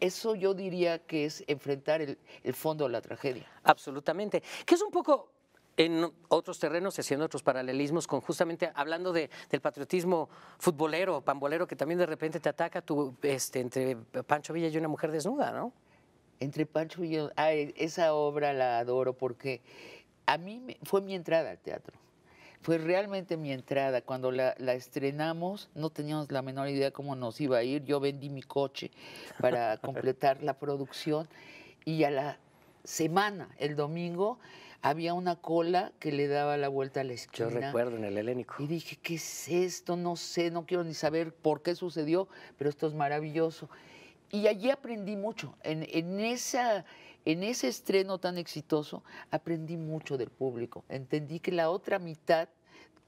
S2: eso yo diría que es enfrentar el, fondo de la tragedia. Absolutamente. Que es un poco en otros terrenos, haciendo otros paralelismos
S1: con justamente hablando de, del patriotismo futbolero, pambolero, que también de repente te ataca tu,
S2: este, entre Pancho Villa y una mujer desnuda, ¿no? Entre Pancho Villa, ah, esa obra la adoro porque a mí me, fue mi entrada al teatro fue realmente mi entrada. Cuando la, estrenamos, no teníamos la menor idea cómo nos iba a ir. Yo vendí mi coche para completar la producción y a la semana, el domingo, había una cola que le daba la vuelta a la esquina. Yo recuerdo en el helénico. Y dije, ¿qué es esto? No sé, no quiero ni saber por qué sucedió, pero esto es maravilloso. Y allí aprendí mucho. En, en esa en ese estreno tan exitoso aprendí mucho del público. Entendí que la otra mitad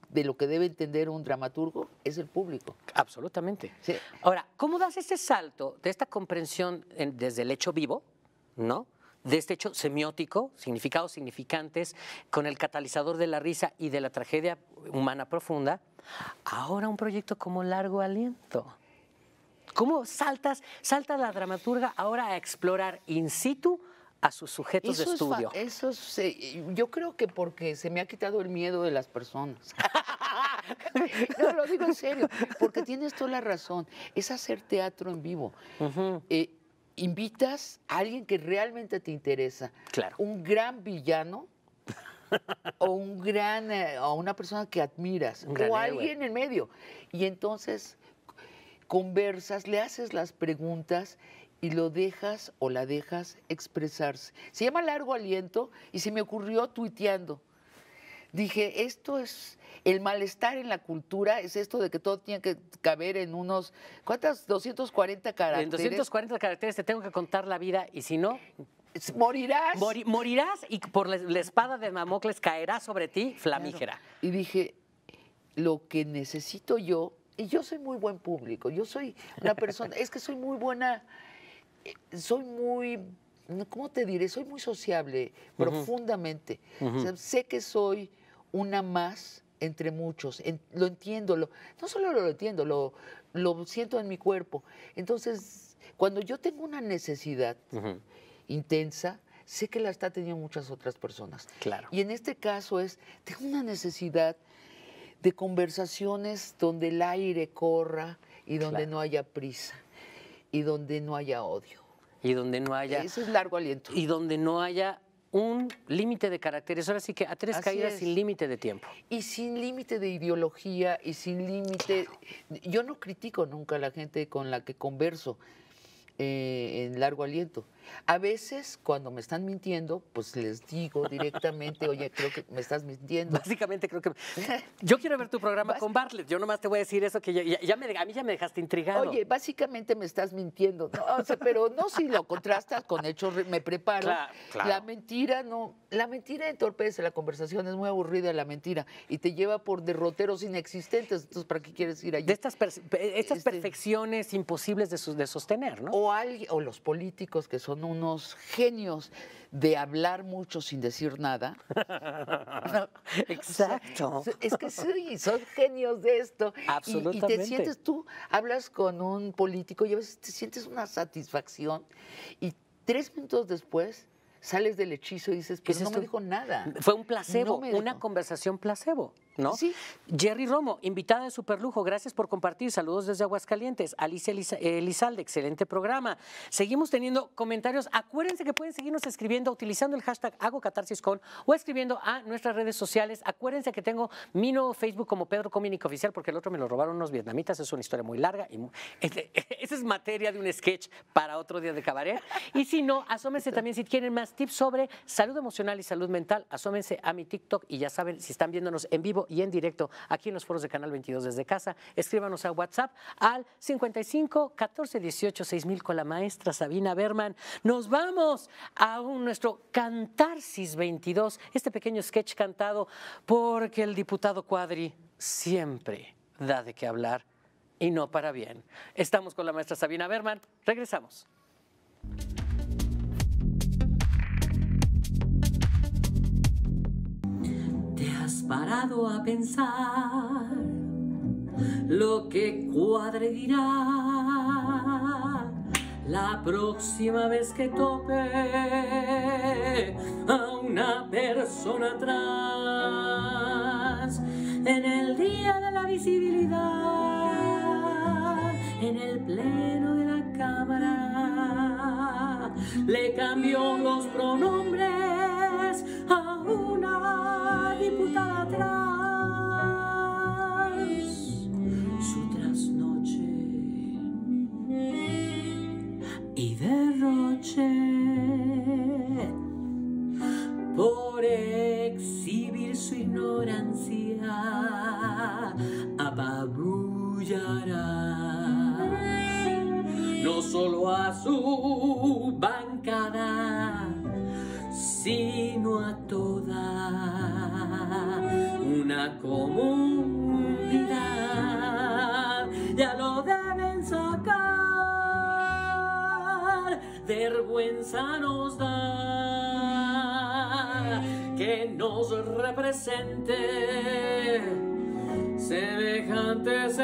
S2: de lo que debe entender un dramaturgo es el público. Absolutamente. Sí. Ahora, ¿cómo das
S1: ese salto de esta comprensión desde el hecho vivo, ¿no? de este hecho semiótico, significados significantes, con el catalizador de la risa y de la tragedia humana profunda, ahora un proyecto como Largo Aliento. ¿Cómo saltas, salta la dramaturga ahora a explorar in situ a sus sujetos de estudio.
S2: eso eh, yo creo que porque se me ha quitado el miedo de las personas. no, lo digo en serio, porque tienes toda la razón. Es hacer teatro en vivo. Eh, invitas a alguien que realmente te interesa. Claro. Un gran villano o un gran eh, o una persona que admiras o alguien en medio. Y entonces conversas, le haces las preguntas y lo dejas o la dejas expresarse. Se llama largo aliento y se me ocurrió tuiteando. Dije, esto es el malestar en la cultura, es esto de que todo tiene que caber en unos, ¿cuántas? 240 caracteres. En 240 caracteres te tengo que contar la vida y si no, morirás.
S1: morirás y por la, espada de Mamocles caerá sobre ti flamígera.
S2: Y dije, lo que necesito yo, y yo soy muy buen público, yo soy una persona, es que soy muy buena eh, soy muy, ¿cómo te diré? Soy muy sociable, profundamente. sé que soy una más entre muchos, lo entiendo, no solo lo entiendo, lo, siento en mi cuerpo. Entonces, cuando yo tengo una necesidad intensa, sé que la está teniendo muchas otras personas. Claro. Y en este caso es, tengo una necesidad de conversaciones donde el aire corra y donde no haya prisa y donde no haya odio.
S1: Y donde no haya... Eso es largo aliento. Y donde no haya un límite de caracteres. Ahora sí que a tres caídas sin límite de tiempo.
S2: Y sin límite de ideología y sin límite... Yo no critico nunca a la gente con la que converso eh, en largo aliento. A veces, cuando me están mintiendo, pues les digo directamente, oye, creo que me estás mintiendo. Básicamente creo que...
S1: Yo quiero ver tu programa con Bartlett. Yo nomás te voy a decir eso, que ya, me, a mí ya me dejaste intrigado. Oye,
S2: básicamente me estás mintiendo. pero no si lo contrastas con hechos, me preparo. La mentira no... La mentira entorpece la conversación, es muy aburrida la mentira y te lleva por derroteros inexistentes. Entonces, ¿para qué quieres ir allí? De estas, este perfecciones imposibles de, sostener, ¿no? O, o los políticos que son son unos genios de hablar mucho sin decir nada. Exacto. es que sí, son genios de esto. Absolutamente. Y, te sientes tú, hablas con un político y a veces te sientes una satisfacción y tres minutos después sales del hechizo y dices, pero no me dijo nada. Fue un placebo, una conversación placebo. ¿no? Sí.
S1: Jerry Romo, invitada de Superlujo, gracias por compartir. Saludos desde Aguascalientes. Alicia Elizalde, excelente programa. Seguimos teniendo comentarios. Acuérdense que pueden seguirnos escribiendo utilizando el hashtag HagoCatarsisCon o escribiendo a nuestras redes sociales. Acuérdense que tengo mi nuevo Facebook como Pedro Comínico Oficial porque el otro me lo robaron unos vietnamitas. Es una historia muy larga. Esa es materia de un sketch para otro día de cabaret. Y si no, asómense también si tienen más tips sobre salud emocional y salud mental. Asómense a mi TikTok y ya saben, si están viéndonos en vivo y en directo aquí en los foros de Canal 22 desde casa. Escríbanos a WhatsApp al 55 14 18 6000 con la maestra Sabina Berman. Nos vamos a un, nuestro Cantarsis 22, este pequeño sketch cantado porque el diputado Cuadri siempre da de qué hablar y no para bien. Estamos con la maestra Sabina Berman. Regresamos. parado a pensar lo que cuadre dirá la próxima vez que tope a una persona atrás en el día de la visibilidad, en el pleno de la cámara, le cambió los pronombres su trasnoche y derroche por exhibir su ignorancia apabullará no solo a su presente, semejantes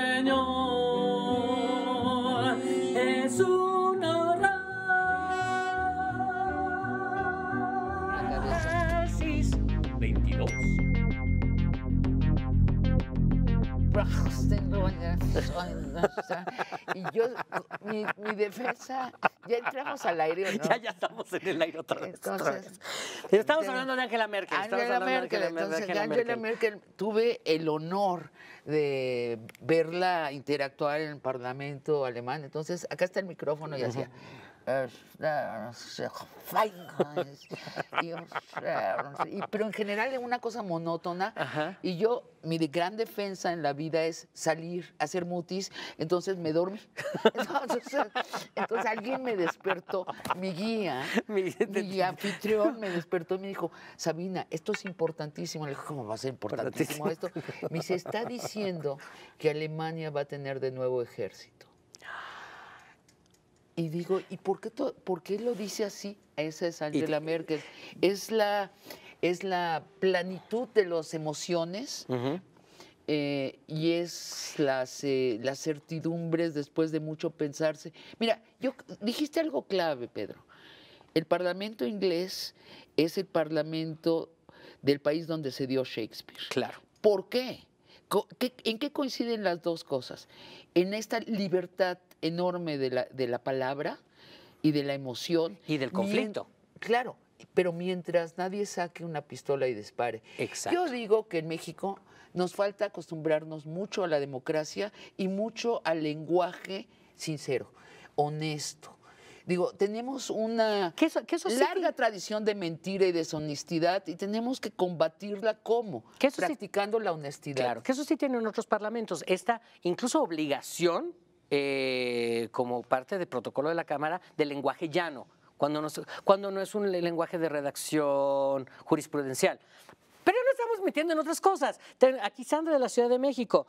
S2: Ya entramos al aire, ¿no? Ya, ya estamos en el aire otra vez. Estamos hablando de Angela Merkel. Angela Merkel. De entonces, Angela, Merkel. Tuve el honor de verla interactuar en el Parlamento alemán. Entonces, acá está el micrófono y hacía y, pero en general es una cosa monótona. Y yo, mi gran defensa en la vida es salir, hacer mutis, entonces me dormí. Entonces, alguien me despertó, mi guía, mi, anfitrión me despertó y me dijo, Sabina, esto es importantísimo. Le dije, ¿cómo va a ser importantísimo esto? Me dice, está diciendo que Alemania va a tener de nuevo ejército y digo, ¿y por qué, lo dice así? Esa es Angela Merkel. Es la, es la planitud de las emociones eh, y es las, eh, las certidumbres después de mucho pensarse. Mira, yo dijiste algo clave, Pedro. El Parlamento inglés es el Parlamento del país donde se dio Shakespeare. Claro. ¿Por qué? ¿En qué coinciden las dos cosas? En esta libertad enorme de la, palabra y de la emoción. Y del conflicto. claro, pero mientras nadie saque una pistola y dispare. Exacto. Yo digo que en México nos falta acostumbrarnos mucho a la democracia y mucho al lenguaje sincero, honesto Digo, tenemos una larga tradición de mentira y deshonestidad y tenemos que combatirla como practicando la honestidad. Claro, que eso sí tiene en otros parlamentos esta incluso
S1: obligación eh, como parte del protocolo de la Cámara del lenguaje llano. Cuando no, cuando no es un lenguaje de redacción jurisprudencial metiendo en otras cosas. Aquí Sandra de la Ciudad de México,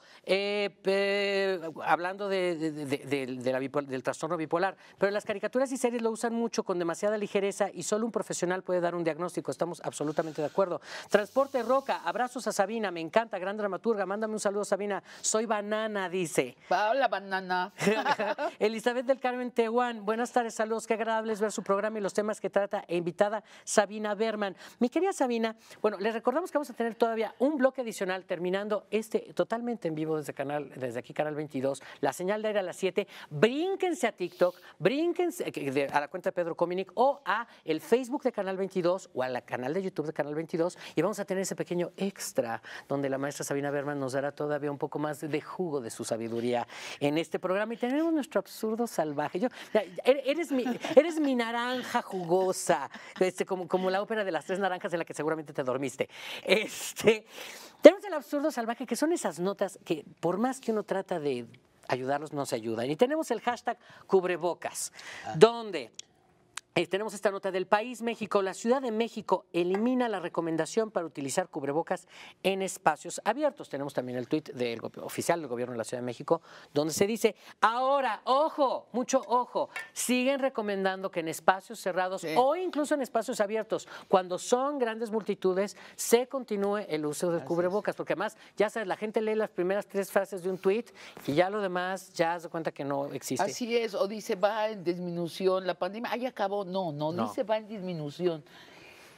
S1: hablando del trastorno bipolar, pero las caricaturas y series lo usan mucho con demasiada ligereza y solo un profesional puede dar un diagnóstico. Estamos absolutamente de acuerdo. Transporte Roca, abrazos a Sabina, me encanta, gran dramaturga. Mándame un saludo, Sabina. Soy banana, dice. Hola, banana. Elizabeth del Carmen Tehuán, buenas tardes, saludos. Qué agradable es ver su programa y los temas que trata e invitada Sabina Berman. Mi querida Sabina, bueno, les recordamos que vamos a tener todavía un bloque adicional terminando este totalmente en vivo desde canal desde aquí canal 22, la señal de aire a las 7. Brínquense a TikTok, brínquense eh, a la cuenta de Pedro Cominic o a el Facebook de canal 22 o la canal de YouTube de canal 22 y vamos a tener ese pequeño extra donde la maestra Sabina Berman nos dará todavía un poco más de jugo de su sabiduría en este programa y tenemos nuestro absurdo salvaje. Yo, er, eres mi, eres mi naranja jugosa, este, como, como la ópera de las tres naranjas en la que seguramente te dormiste. Es este, tenemos el absurdo salvaje, que son esas notas que por más que uno trata de ayudarlos, no se ayudan. Y tenemos el hashtag cubrebocas, ah. donde eh, tenemos esta nota del país México. La Ciudad de México elimina la recomendación para utilizar cubrebocas en espacios abiertos. Tenemos también el tuit del oficial del gobierno de la Ciudad de México, donde se dice, ahora, ojo, mucho ojo, siguen recomendando que en espacios cerrados o incluso en espacios abiertos, cuando son grandes multitudes, se continúe el uso de cubrebocas, porque además, ya sabes, la gente lee
S2: las primeras tres frases de un tuit y ya lo demás ya se da cuenta que no existe. Así es, o dice, va en disminución la pandemia, ahí acabó no, no, no, dice va en disminución.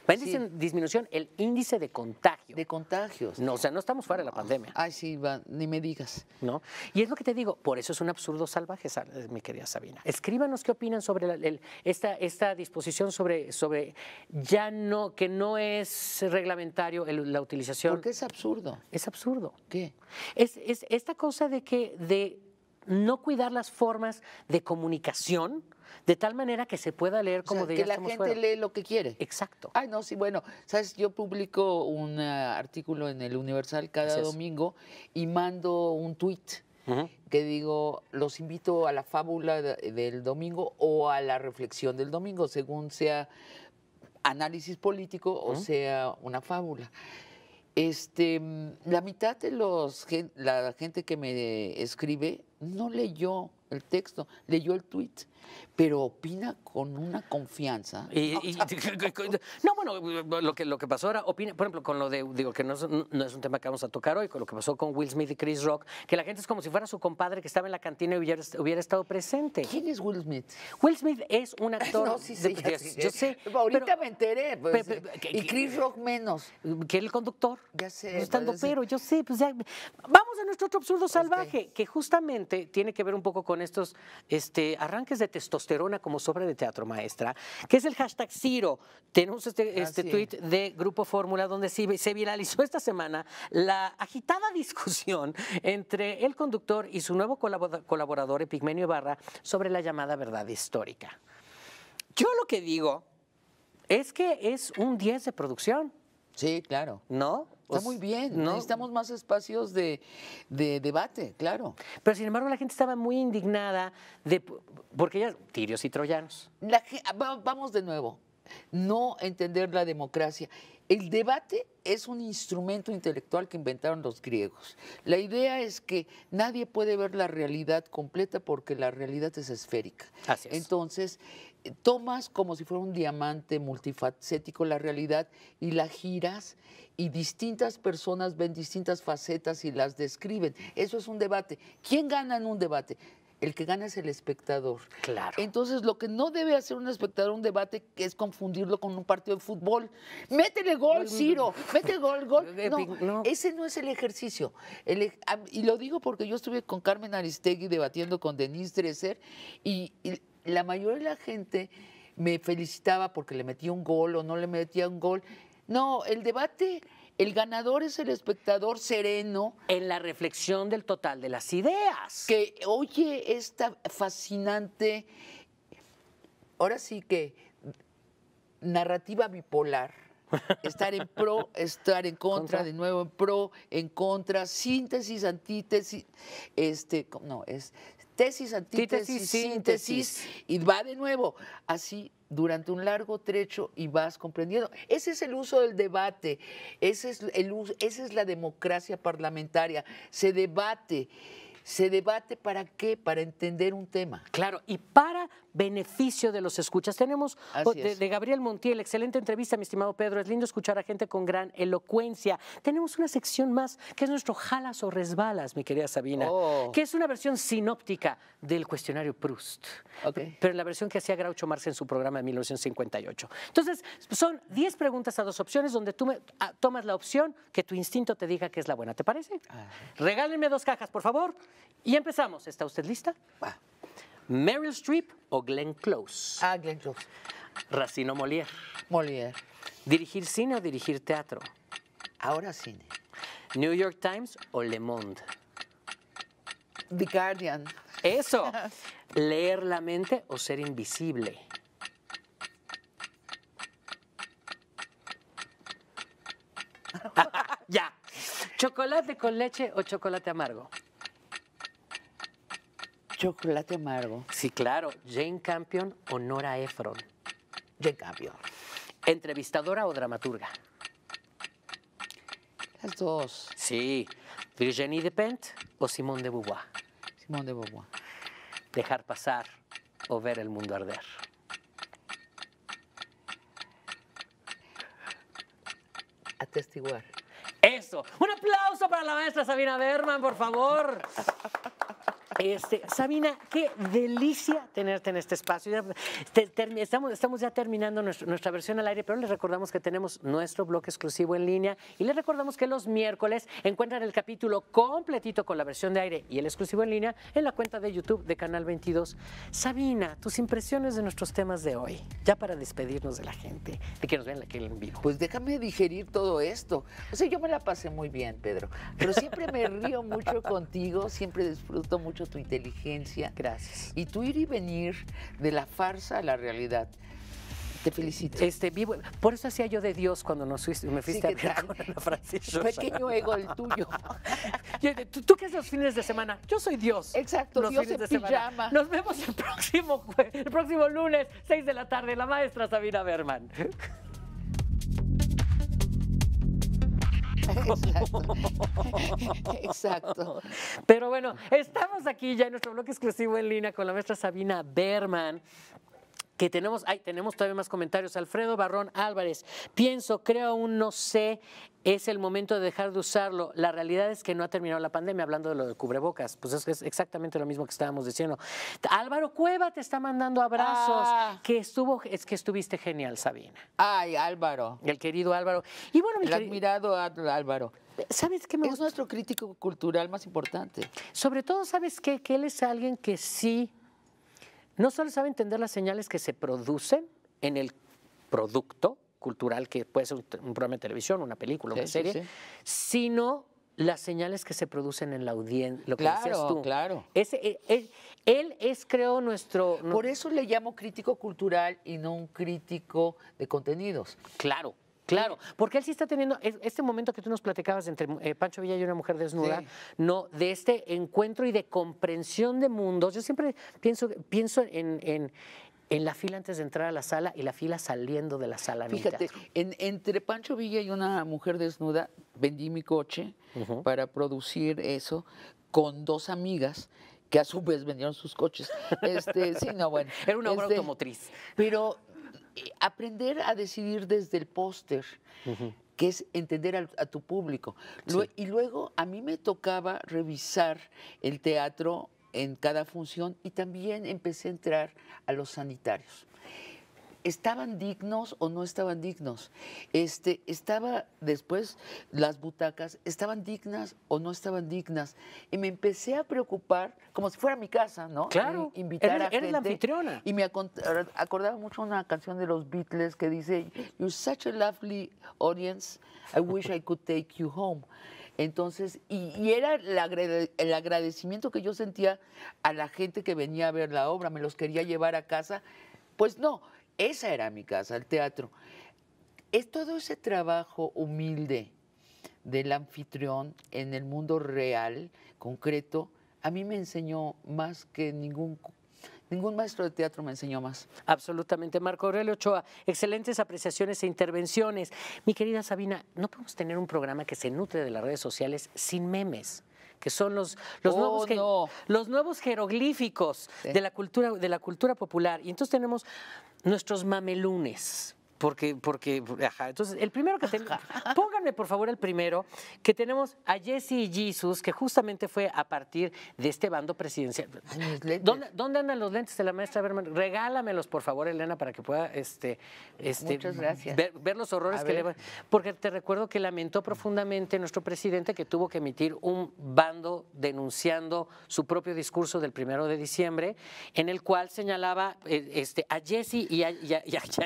S2: Va en disminución el índice de contagio. De contagios. No, o sea, no estamos fuera de la ah, pandemia. Ay, sí,
S1: ni me digas. ¿No? Y es lo que te digo, por eso es un absurdo salvaje, eh, mi querida Sabina. Escríbanos qué opinan sobre esta, disposición sobre, sobre ya no, que no es reglamentario la utilización. Porque es absurdo. Es absurdo. ¿Qué? Es, es esta cosa de que de no cuidar las formas de comunicación
S2: de tal manera que se pueda leer como o que la gente lee lo que quiere. Exacto. Ay, no, sí, bueno, sabes, yo publico un eh, artículo en el Universal cada domingo y mando un tuit que digo, los invito a la fábula del domingo o a la reflexión del domingo, según sea análisis político o sea una fábula. Este, mm, la mitad de los la gente que me escribe no leyó el texto, leyó el tweet pero opina con una confianza.
S1: no, bueno, lo que, lo que pasó ahora, opina, por ejemplo, con lo de, digo, que no es, un tema que vamos a tocar hoy, con lo que pasó con Will Smith y Chris Rock, que la gente es como si fuera su compadre que estaba en la cantina y hubiera, estado presente. ¿Quién es Will Smith? Will Smith es un actor. no, sí, sí, pues, yo sé. Ahorita me enteré. Pues, y Chris Rock menos. Que el conductor.
S2: Ya sé. Pues, estando pero,
S1: yo sé. Pues ya. Vamos a nuestro otro absurdo salvaje, que justamente tiene que ver un poco con estos este, arranques de testosterona como sobra de teatro, maestra, que es el hashtag Ciro. Tenemos este, este tweet de Grupo Fórmula donde se viralizó esta semana la agitada discusión entre el conductor y su nuevo colaborador, Epigmenio Barra sobre la llamada verdad histórica. Yo lo que digo es que es un 10 de producción. Sí, claro. ¿No? Está pues, muy bien, necesitamos más espacios de, debate, claro. Pero sin embargo la gente estaba muy indignada de porque
S2: ya... tirios y troyanos. La, ah, vamos de nuevo, no entender la democracia. El debate es un instrumento intelectual que inventaron los griegos. La idea es que nadie puede ver la realidad completa porque la realidad es esférica. Así es. Entonces, tomas como si fuera un diamante multifacético la realidad y la giras y distintas personas ven distintas facetas y las describen. Eso es un debate. ¿Quién gana en un debate? El que gana es el espectador. Claro. Entonces, lo que no debe hacer un espectador un debate es confundirlo con un partido de fútbol. Métele gol, Ciro. Mete gol, gol. No, ese no es el ejercicio. y lo digo porque yo estuve con Carmen Aristegui debatiendo con Denise Dreser y la mayoría de la gente me felicitaba porque le metía un gol o no le metía un gol. No, el debate, el ganador es el espectador sereno. En la reflexión del total de las ideas. Que oye esta fascinante, ahora sí que, narrativa bipolar. Estar en pro, estar en contra, de nuevo en pro, en contra, síntesis, antítesis. Este, no, es tesis, antítesis, síntesis, y va de nuevo. Así durante un largo trecho y vas comprendiendo. Ese es el uso del debate, ese es el esa es la democracia parlamentaria. Se debate se debate para qué, para entender un tema. Claro, y para
S1: beneficio de los escuchas. Tenemos pues, de, Gabriel Montiel, excelente entrevista, mi estimado Pedro. Es lindo escuchar a gente con gran elocuencia. Tenemos una sección más, que es nuestro jalas o resbalas, mi querida Sabina, oh. que es una versión sinóptica del cuestionario Proust, pero la versión que hacía Graucho Marx en su programa de 1958. Entonces, son 10 preguntas a dos opciones donde tú ah, tomas la opción que tu instinto te diga que es la buena. ¿Te parece? Ah. Regálenme dos cajas, por favor. Y empezamos. ¿Está usted lista? Meryl Streep o Glenn Close. Ah, Glenn Close. Racino Molière. Molière. Dirigir
S2: cine o dirigir teatro. Ahora cine.
S1: New York Times o Le Monde.
S2: The Guardian.
S1: Eso. Leer la mente o ser invisible. ya. Chocolate con leche o chocolate amargo.
S2: Chocolate amargo. Sí, claro.
S1: Jane Campion o Nora Ephron. Jane Campion. ¿Entrevistadora o dramaturga? Las dos. Sí. Virginie Despentes o Simone de Beauvoir. Simone de Beauvoir. Dejar pasar o ver el mundo arder. Atestiguar. Eso. Un aplauso para la maestra Sabina Berman, por favor. Este, Sabina, qué delicia tenerte en este espacio. estamos, ya terminando nuestra versión al aire, pero les recordamos que tenemos nuestro blog exclusivo en línea y les recordamos que los miércoles encuentran el capítulo completito con la versión de aire y el exclusivo en línea en la cuenta de YouTube de Canal 22. Sabina,
S2: tus impresiones de nuestros temas de hoy, ya para despedirnos de la gente,
S1: de que nos vean aquí en vivo.
S2: Pues déjame digerir todo esto. O sea, yo me la pasé muy bien, Pedro, pero siempre me río mucho contigo, siempre disfruto mucho tu inteligencia. Gracias. Y tu ir y venir de la farsa a la realidad. Te felicito. Este, vivo, por eso hacía yo de Dios
S1: cuando nos fuiste, me fuiste a ver con Ana Francis Pequeño ego el tuyo. ¿Tú, qué haces los fines de semana? Yo soy Dios. Exacto, fines Nos vemos el próximo, el próximo lunes, 6 de la tarde, la maestra Sabina Berman. Exacto. Pero bueno, estamos aquí ya en nuestro bloque exclusivo en línea con la maestra Sabina Berman, que tenemos, ay, tenemos todavía más comentarios. Alfredo Barrón Álvarez, pienso, creo aún no sé, es el momento de dejar de usarlo. La realidad es que no ha terminado la pandemia, hablando de lo de cubrebocas. Pues es, exactamente lo mismo que estábamos diciendo. Álvaro Cueva te está mandando abrazos, ah. que estuvo, es que estuviste genial, Sabina.
S2: Ay, Álvaro. El querido Álvaro. Y bueno, mi el admirado Álvaro. ¿Sabes qué me Es nuestro crítico cultural más importante. Sobre todo, ¿sabes qué? Que él es alguien que sí no solo
S1: sabe entender las señales que se producen en el producto cultural, que puede ser un, programa de televisión, una película, una serie, sino las señales que se producen en
S2: la audiencia, claro, Claro, Ese, él, e, e, él, es, creo, nuestro... Por eso le llamo crítico cultural y no un crítico de contenidos.
S1: Claro, Claro, porque él sí está teniendo este momento que tú nos platicabas entre eh, Pancho Villa y una mujer desnuda, no, de este encuentro y de comprensión de mundos. Yo siempre pienso, pienso en,
S2: en, la fila antes de entrar a la sala y la fila saliendo de la sala. Fíjate, entre Pancho Villa y una mujer desnuda vendí mi coche para producir eso con dos amigas que a su vez vendieron sus coches. Este, sí, no, bueno. Era una obra este, automotriz. Pero aprender a decidir desde el póster, que es entender a, tu público. Y luego a mí me tocaba revisar el teatro en cada función y también empecé a entrar a los sanitarios estaban dignos o no estaban dignos. Este, estaba después las butacas, estaban dignas o no estaban dignas. Y me empecé a preocupar, como si fuera mi casa, ¿no? Claro. Y invitar a gente. la anfitriona. Y me acordaba mucho una canción de los Beatles que dice, You're such a lovely audience, I wish I could take you home. Entonces, y, era el, agradecimiento que yo sentía a la gente que venía a ver la obra, me los quería llevar a casa. Pues no, esa era mi casa, el teatro. Es todo ese trabajo humilde del anfitrión en el mundo real, concreto, a mí me enseñó más que ningún Ningún maestro de teatro me enseñó más. Absolutamente, Marco Aurelio Ochoa. Excelentes apreciaciones e intervenciones.
S1: Mi querida Sabina, no podemos tener un programa que se nutre de las redes sociales sin memes que son los, los, oh, nuevos, los nuevos jeroglíficos de, la cultura, de la cultura popular. Y entonces tenemos nuestros mamelunes porque, porque, ajá. Entonces, el primero que tenemos, pónganme por favor el primero, que tenemos a Jesse y Jesus, que justamente fue a partir de este bando presidencial. ¿Dónde, andan los lentes de la maestra Berman? Regálamelos, por favor, Elena, para que pueda este, este, Ver, los horrores que le Porque te recuerdo que lamentó profundamente nuestro presidente que tuvo que emitir un bando denunciando su propio discurso del primero de diciembre, en el cual señalaba eh, este, a Jesse y a,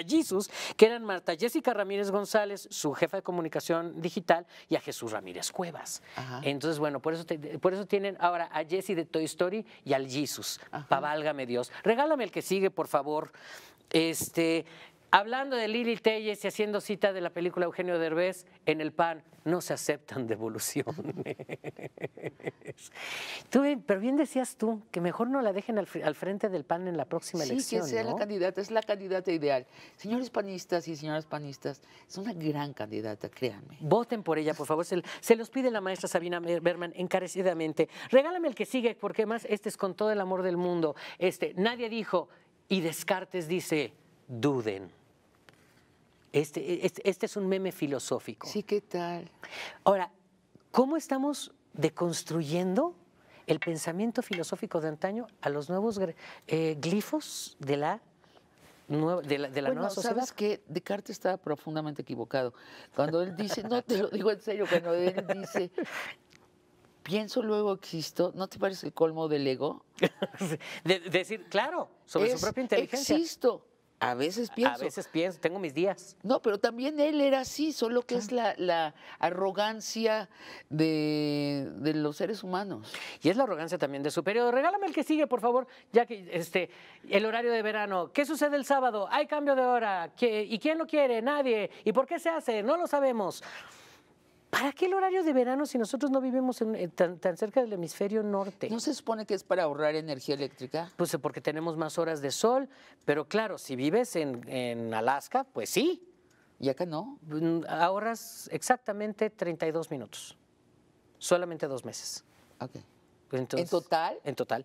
S1: Jesus que eran Marta Jessica Ramírez González, su jefa de comunicación digital, y a Jesús Ramírez Cuevas. Entonces, bueno, por eso, por eso tienen ahora a Jessy de Toy Story y al Jesus. Paválgame Dios. Regálame el que sigue, por favor. Este, Hablando de Lili Telles y haciendo cita de la película Eugenio Derbez, en el PAN no se aceptan devoluciones.
S2: pero bien decías tú que mejor no la dejen al, frente del PAN en la próxima elección. Sí, que sea la candidata, es la candidata ideal. Señores panistas y señoras panistas, es una gran candidata, créanme. Voten por ella, por favor. Se, se los pide la maestra Sabina Berman encarecidamente.
S1: Regálame el que sigue, porque más este es con todo el amor del mundo. Este, nadie dijo, y Descartes dice, duden. Este, este, este, es un meme filosófico. Sí, ¿qué tal? Ahora, ¿cómo estamos deconstruyendo el pensamiento filosófico de antaño a los nuevos eh, glifos de
S2: la, nueva, de la, Sabes que Descartes está profundamente equivocado. Cuando él dice, no te lo digo en serio, cuando él dice, pienso, luego existo, ¿no te parece el colmo del ego?
S1: de, decir, claro, sobre su propia inteligencia. Existo a veces pienso. A veces pienso, tengo mis días.
S2: No, pero también él era así, solo que es la, arrogancia de, los seres humanos. Y es la arrogancia también de su periodo. Regálame el que sigue, por favor, ya que este, el horario de
S1: verano. ¿Qué sucede el sábado? Hay cambio de hora. ¿Y quién lo quiere? Nadie. ¿Y por qué se hace? No lo sabemos. ¿Para qué el horario de verano si nosotros no vivimos eh, tan, cerca del hemisferio norte? ¿No se supone que es para ahorrar energía eléctrica? Pues eh, porque tenemos más horas de sol, pero claro, si vives en, Alaska, pues sí. ¿Y acá no? Mm, ahorras exactamente 32 minutos, solamente dos meses. Ok.
S2: Pues, ¿En total? En total.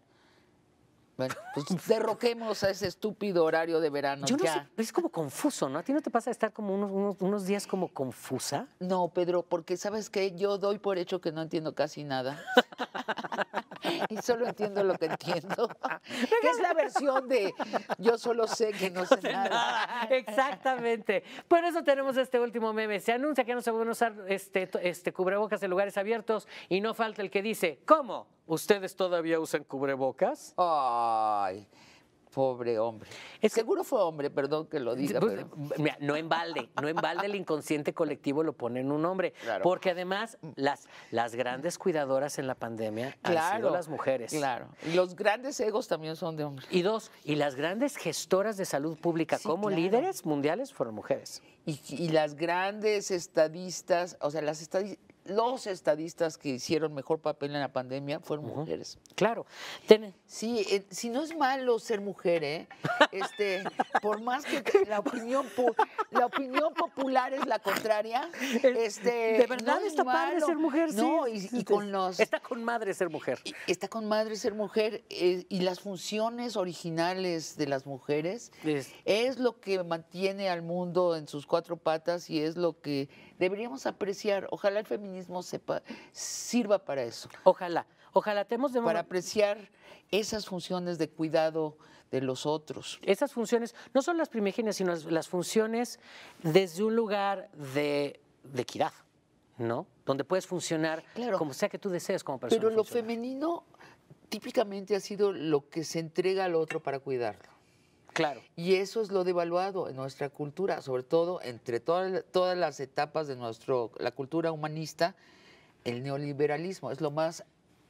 S2: Bueno, pues derroquemos a ese estúpido horario de verano. Yo no
S1: es como confuso, ¿no? ¿A ti no te pasa estar como unos, unos, unos, días como confusa?
S2: No, Pedro, porque sabes que yo doy por hecho que no entiendo casi nada. y solo entiendo lo que entiendo. que es la versión de yo solo sé que no, sé nada. Exactamente. Por eso tenemos este último meme. Se
S1: anuncia que no se van usar este, este cubrebocas en lugares abiertos y no falta el que dice, ¿cómo?
S2: ¿Ustedes todavía usan cubrebocas? Ay. Pobre hombre. Seguro fue hombre, perdón que lo diga. Pues,
S1: no en balde, no en balde el inconsciente colectivo lo pone en un hombre. Porque además, las, las grandes cuidadoras en la pandemia han sido las mujeres. Claro.
S2: Los grandes egos también son de hombres. Y dos, y las grandes gestoras de salud pública como líderes mundiales fueron mujeres. Y, y, las grandes estadistas, o sea, las estadistas los estadistas que hicieron mejor papel en la pandemia fueron mujeres. Claro. Sí, eh, si no es malo ser mujer, ¿eh? Este, por más que la opinión, la opinión popular es la contraria, este, de verdad está es ser mujer, sí. Y, este, con los, está con madre ser mujer. está con madre ser mujer eh, y las funciones originales de las mujeres es lo que mantiene al mundo en sus cuatro patas y es lo que deberíamos apreciar. Ojalá el feminismo sirva para eso. Ojalá, ojalá tenemos de Para apreciar esas funciones de cuidado de los otros.
S1: Esas funciones, no son las primigenias, sino las, funciones desde un lugar de, equidad, ¿no? Donde puedes funcionar como sea que tú desees como persona. Pero lo
S2: femenino típicamente ha sido lo que se entrega al otro para cuidarlo. Y eso es lo devaluado en nuestra cultura, sobre todo entre todas, todas las etapas de nuestro, la cultura humanista, el neoliberalismo es lo más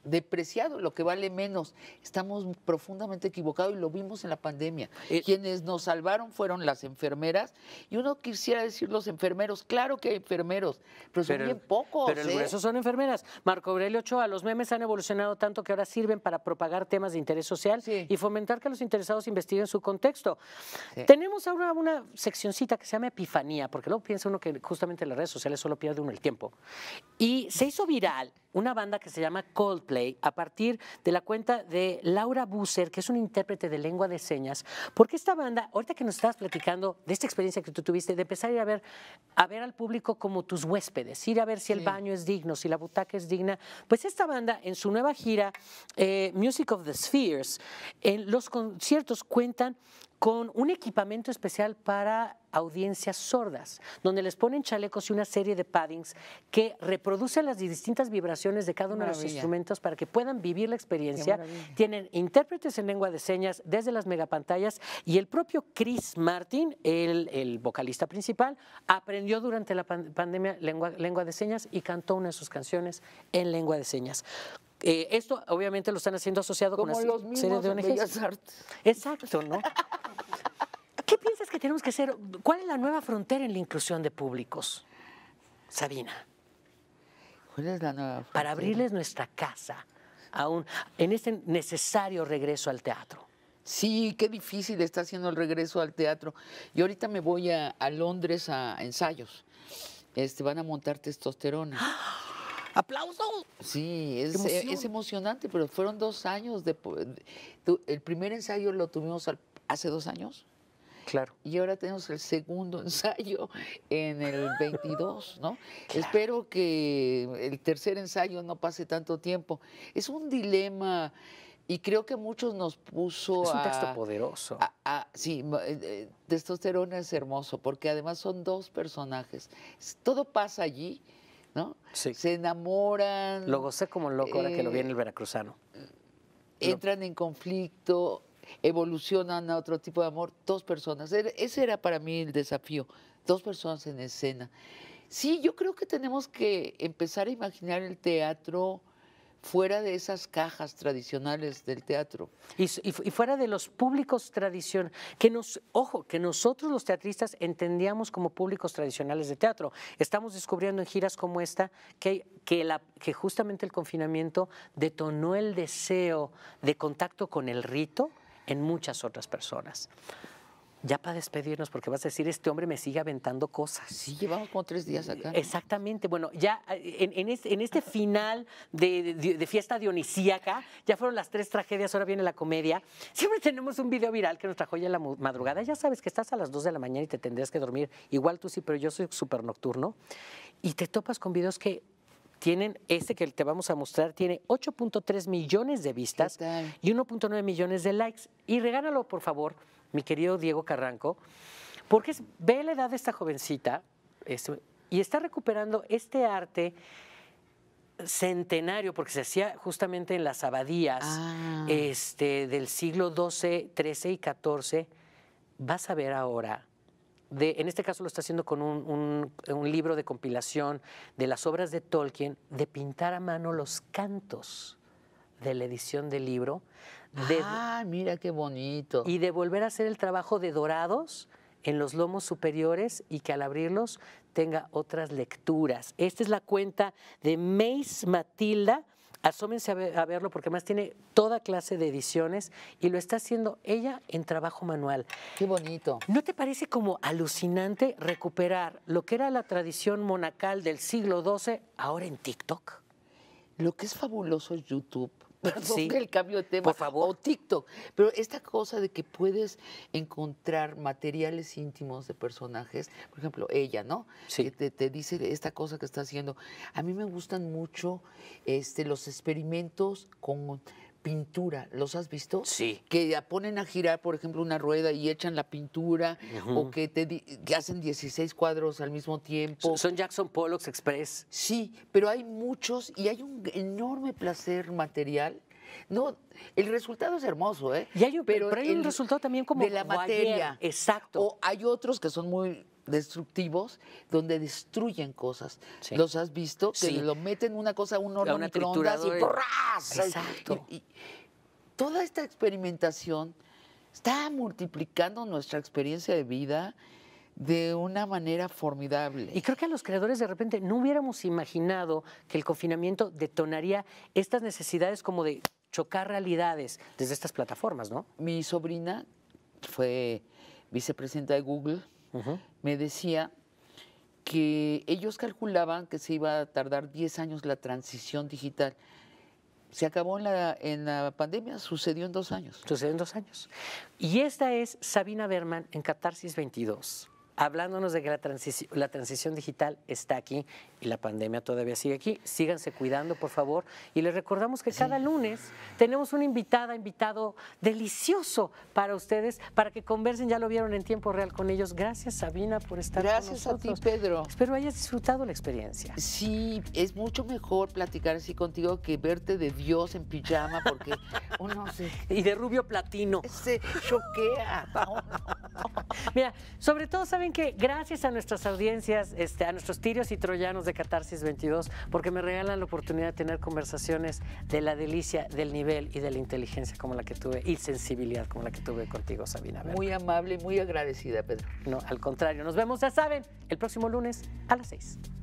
S2: depreciado, lo que vale menos. Estamos profundamente equivocados y lo vimos en la pandemia. Eh, Quienes nos salvaron fueron las enfermeras y uno quisiera decir los enfermeros, claro que hay enfermeros, pero son bien pocos. Pero ¿eh? esos son enfermeras. Marco Aurelio Ochoa, los memes han evolucionado
S1: tanto que ahora sirven para propagar temas de interés social y fomentar que los interesados investiguen su contexto. Tenemos ahora una seccioncita que se llama Epifanía, porque luego piensa uno que justamente las redes sociales solo pierde uno el tiempo. Y se hizo viral una banda que se llama Coldplay a partir de la cuenta de Laura Busser, que es un intérprete de lengua de señas, porque esta banda, ahorita que nos estás platicando de esta experiencia que tú tuviste, de empezar a ir a ver, a ver al público como tus huéspedes, ir a ver si el baño es digno, si la butaca es digna, pues esta banda en su nueva gira, eh, Music of the Spheres, en los conciertos cuentan con un equipamiento especial para audiencias sordas, donde les ponen chalecos y una serie de paddings que reproducen las distintas vibraciones de cada uno de los instrumentos para que puedan vivir la experiencia. Tienen intérpretes en lengua de señas desde las megapantallas y el propio Chris Martin, el, vocalista principal, aprendió durante la pandemia lengua de señas y cantó una de sus canciones en lengua de señas. Eh, esto obviamente lo están haciendo asociado con las los series de ONGs. Exacto, ¿no? ¿Qué piensas que tenemos que hacer? ¿Cuál es la nueva frontera en la inclusión de públicos, Sabina? ¿Cuál es la nueva frontera? Para abrirles nuestra casa
S2: aún en este necesario regreso al teatro. Sí, qué difícil está haciendo el regreso al teatro. Y ahorita me voy a, Londres a ensayos. Este, van a montar testosterona. ¡Ah! Aplauso. Sí, es, e, emocionante, pero fueron dos años El primer ensayo lo tuvimos hace dos años. Claro. Y ahora tenemos el segundo ensayo en el 22, ¿no? Espero que el tercer ensayo no pase tanto tiempo. Es un dilema y creo que muchos nos puso Es un texto
S1: poderoso.
S2: A, sí, eh, eh, testosterona es hermoso porque además son dos personajes. Todo pasa allí se enamoran. Lo gocé como loco ahora que lo viene eh, el veracruzano. Eh, entran en conflicto, evolucionan a otro tipo de amor, dos personas. Ese era para mí el desafío, dos personas en escena. Sí, yo creo que tenemos que empezar a imaginar el teatro fuera de esas cajas tradicionales del teatro. Y, fuera de los públicos tradicionales,
S1: que nos, ojo, que nosotros los teatristas entendíamos como públicos tradicionales de teatro. Estamos descubriendo en giras como esta que, que, la, que justamente el confinamiento detonó el deseo de contacto con el rito en muchas otras personas ya para despedirnos, porque vas a decir, este hombre me sigue aventando cosas. Sí, llevamos como tres días eh, acá. Exactamente, bueno, ya eh, en, este, final de, fiesta dionisíaca, ya fueron las tres tragedias, ahora viene la comedia. Siempre tenemos un video viral que nos trajo ya en la madrugada. Ya sabes que estás a las 2 de la mañana y te tendrías que dormir. Igual tú sí, pero yo soy súper nocturno. Y te topas con videos que tienen este que te vamos a mostrar, tiene 8.3 millones de vistas y 1.9 millones de likes. Y regálalo, por favor mi querido Diego Carranco, porque ve la edad de esta jovencita y está recuperando este arte centenario, porque se hacía justamente en las abadías ah. este, del siglo XII, XIII y XIV. Vas a ver ahora en este caso lo está haciendo con un, un, libro de compilación de las obras de Tolkien, de pintar a mano los cantos de la edición del libro ah, mira qué bonito. Y de volver a hacer el trabajo de dorados en los lomos superiores y que al abrirlos tenga otras lecturas. Esta es la cuenta de Mace Matilda. Asómense a, verlo porque más tiene toda clase de ediciones y lo está haciendo ella en trabajo manual. Qué bonito. ¿No te parece como alucinante recuperar lo que era la tradición
S2: monacal del siglo XII ahora en TikTok? Lo que es fabuloso es YouTube. Perdón el cambio de tema. Por favor. O TikTok. Pero esta cosa de que puedes encontrar materiales íntimos de personajes, por ejemplo, ella, ¿no? Sí. Que te, dice esta cosa que está haciendo. A mí me gustan mucho este, los experimentos con pintura, ¿los has visto? Sí. Que ponen a girar, por ejemplo, una rueda y echan la pintura o que te hacen 16 cuadros al mismo tiempo. Son Jackson Pollock's Express. Sí, pero hay muchos y hay un enorme placer material no, el resultado es hermoso, ¿eh? pero, hay un resultado también como de la materia. Exacto. O hay otros que son muy destructivos donde destruyen cosas. ¿Los has visto? Que lo meten una cosa a un horno una y ¡porras! Exacto. toda esta experimentación está multiplicando nuestra experiencia de vida de una manera formidable. Y creo que a los creadores
S1: de repente no hubiéramos imaginado que el confinamiento detonaría estas necesidades como
S2: de chocar realidades desde estas plataformas, ¿no? Mi sobrina fue vicepresidenta de Google me decía que ellos calculaban que se iba a tardar 10 años la transición digital. Se acabó en la, en la pandemia, sucedió en dos años. Sucedió en dos años. Y esta es Sabina
S1: Berman en Catarsis 22 hablándonos de que la transición, digital está aquí y la pandemia todavía sigue aquí. Síganse cuidando, por favor. Y les recordamos que cada lunes tenemos una invitada, invitado delicioso para ustedes, para que conversen, ya lo vieron en tiempo real con ellos. Gracias, Sabina, por estar Gracias con nosotros. Gracias a ti,
S2: Pedro. Espero hayas disfrutado la experiencia. Sí, es mucho mejor platicar así contigo que verte de Dios en pijama, porque uno Y de rubio platino. Se choquea.
S1: Mira, sobre todo, ¿saben que gracias a nuestras audiencias, este, a nuestros tirios y troyanos de Catarsis 22, porque me regalan la oportunidad de tener conversaciones de la delicia, del nivel y de la inteligencia como la que tuve y sensibilidad como la que tuve contigo, Sabina. Muy
S2: amable muy agradecida, Pedro. No, al contrario. Nos vemos, ya saben, el próximo lunes a las 6.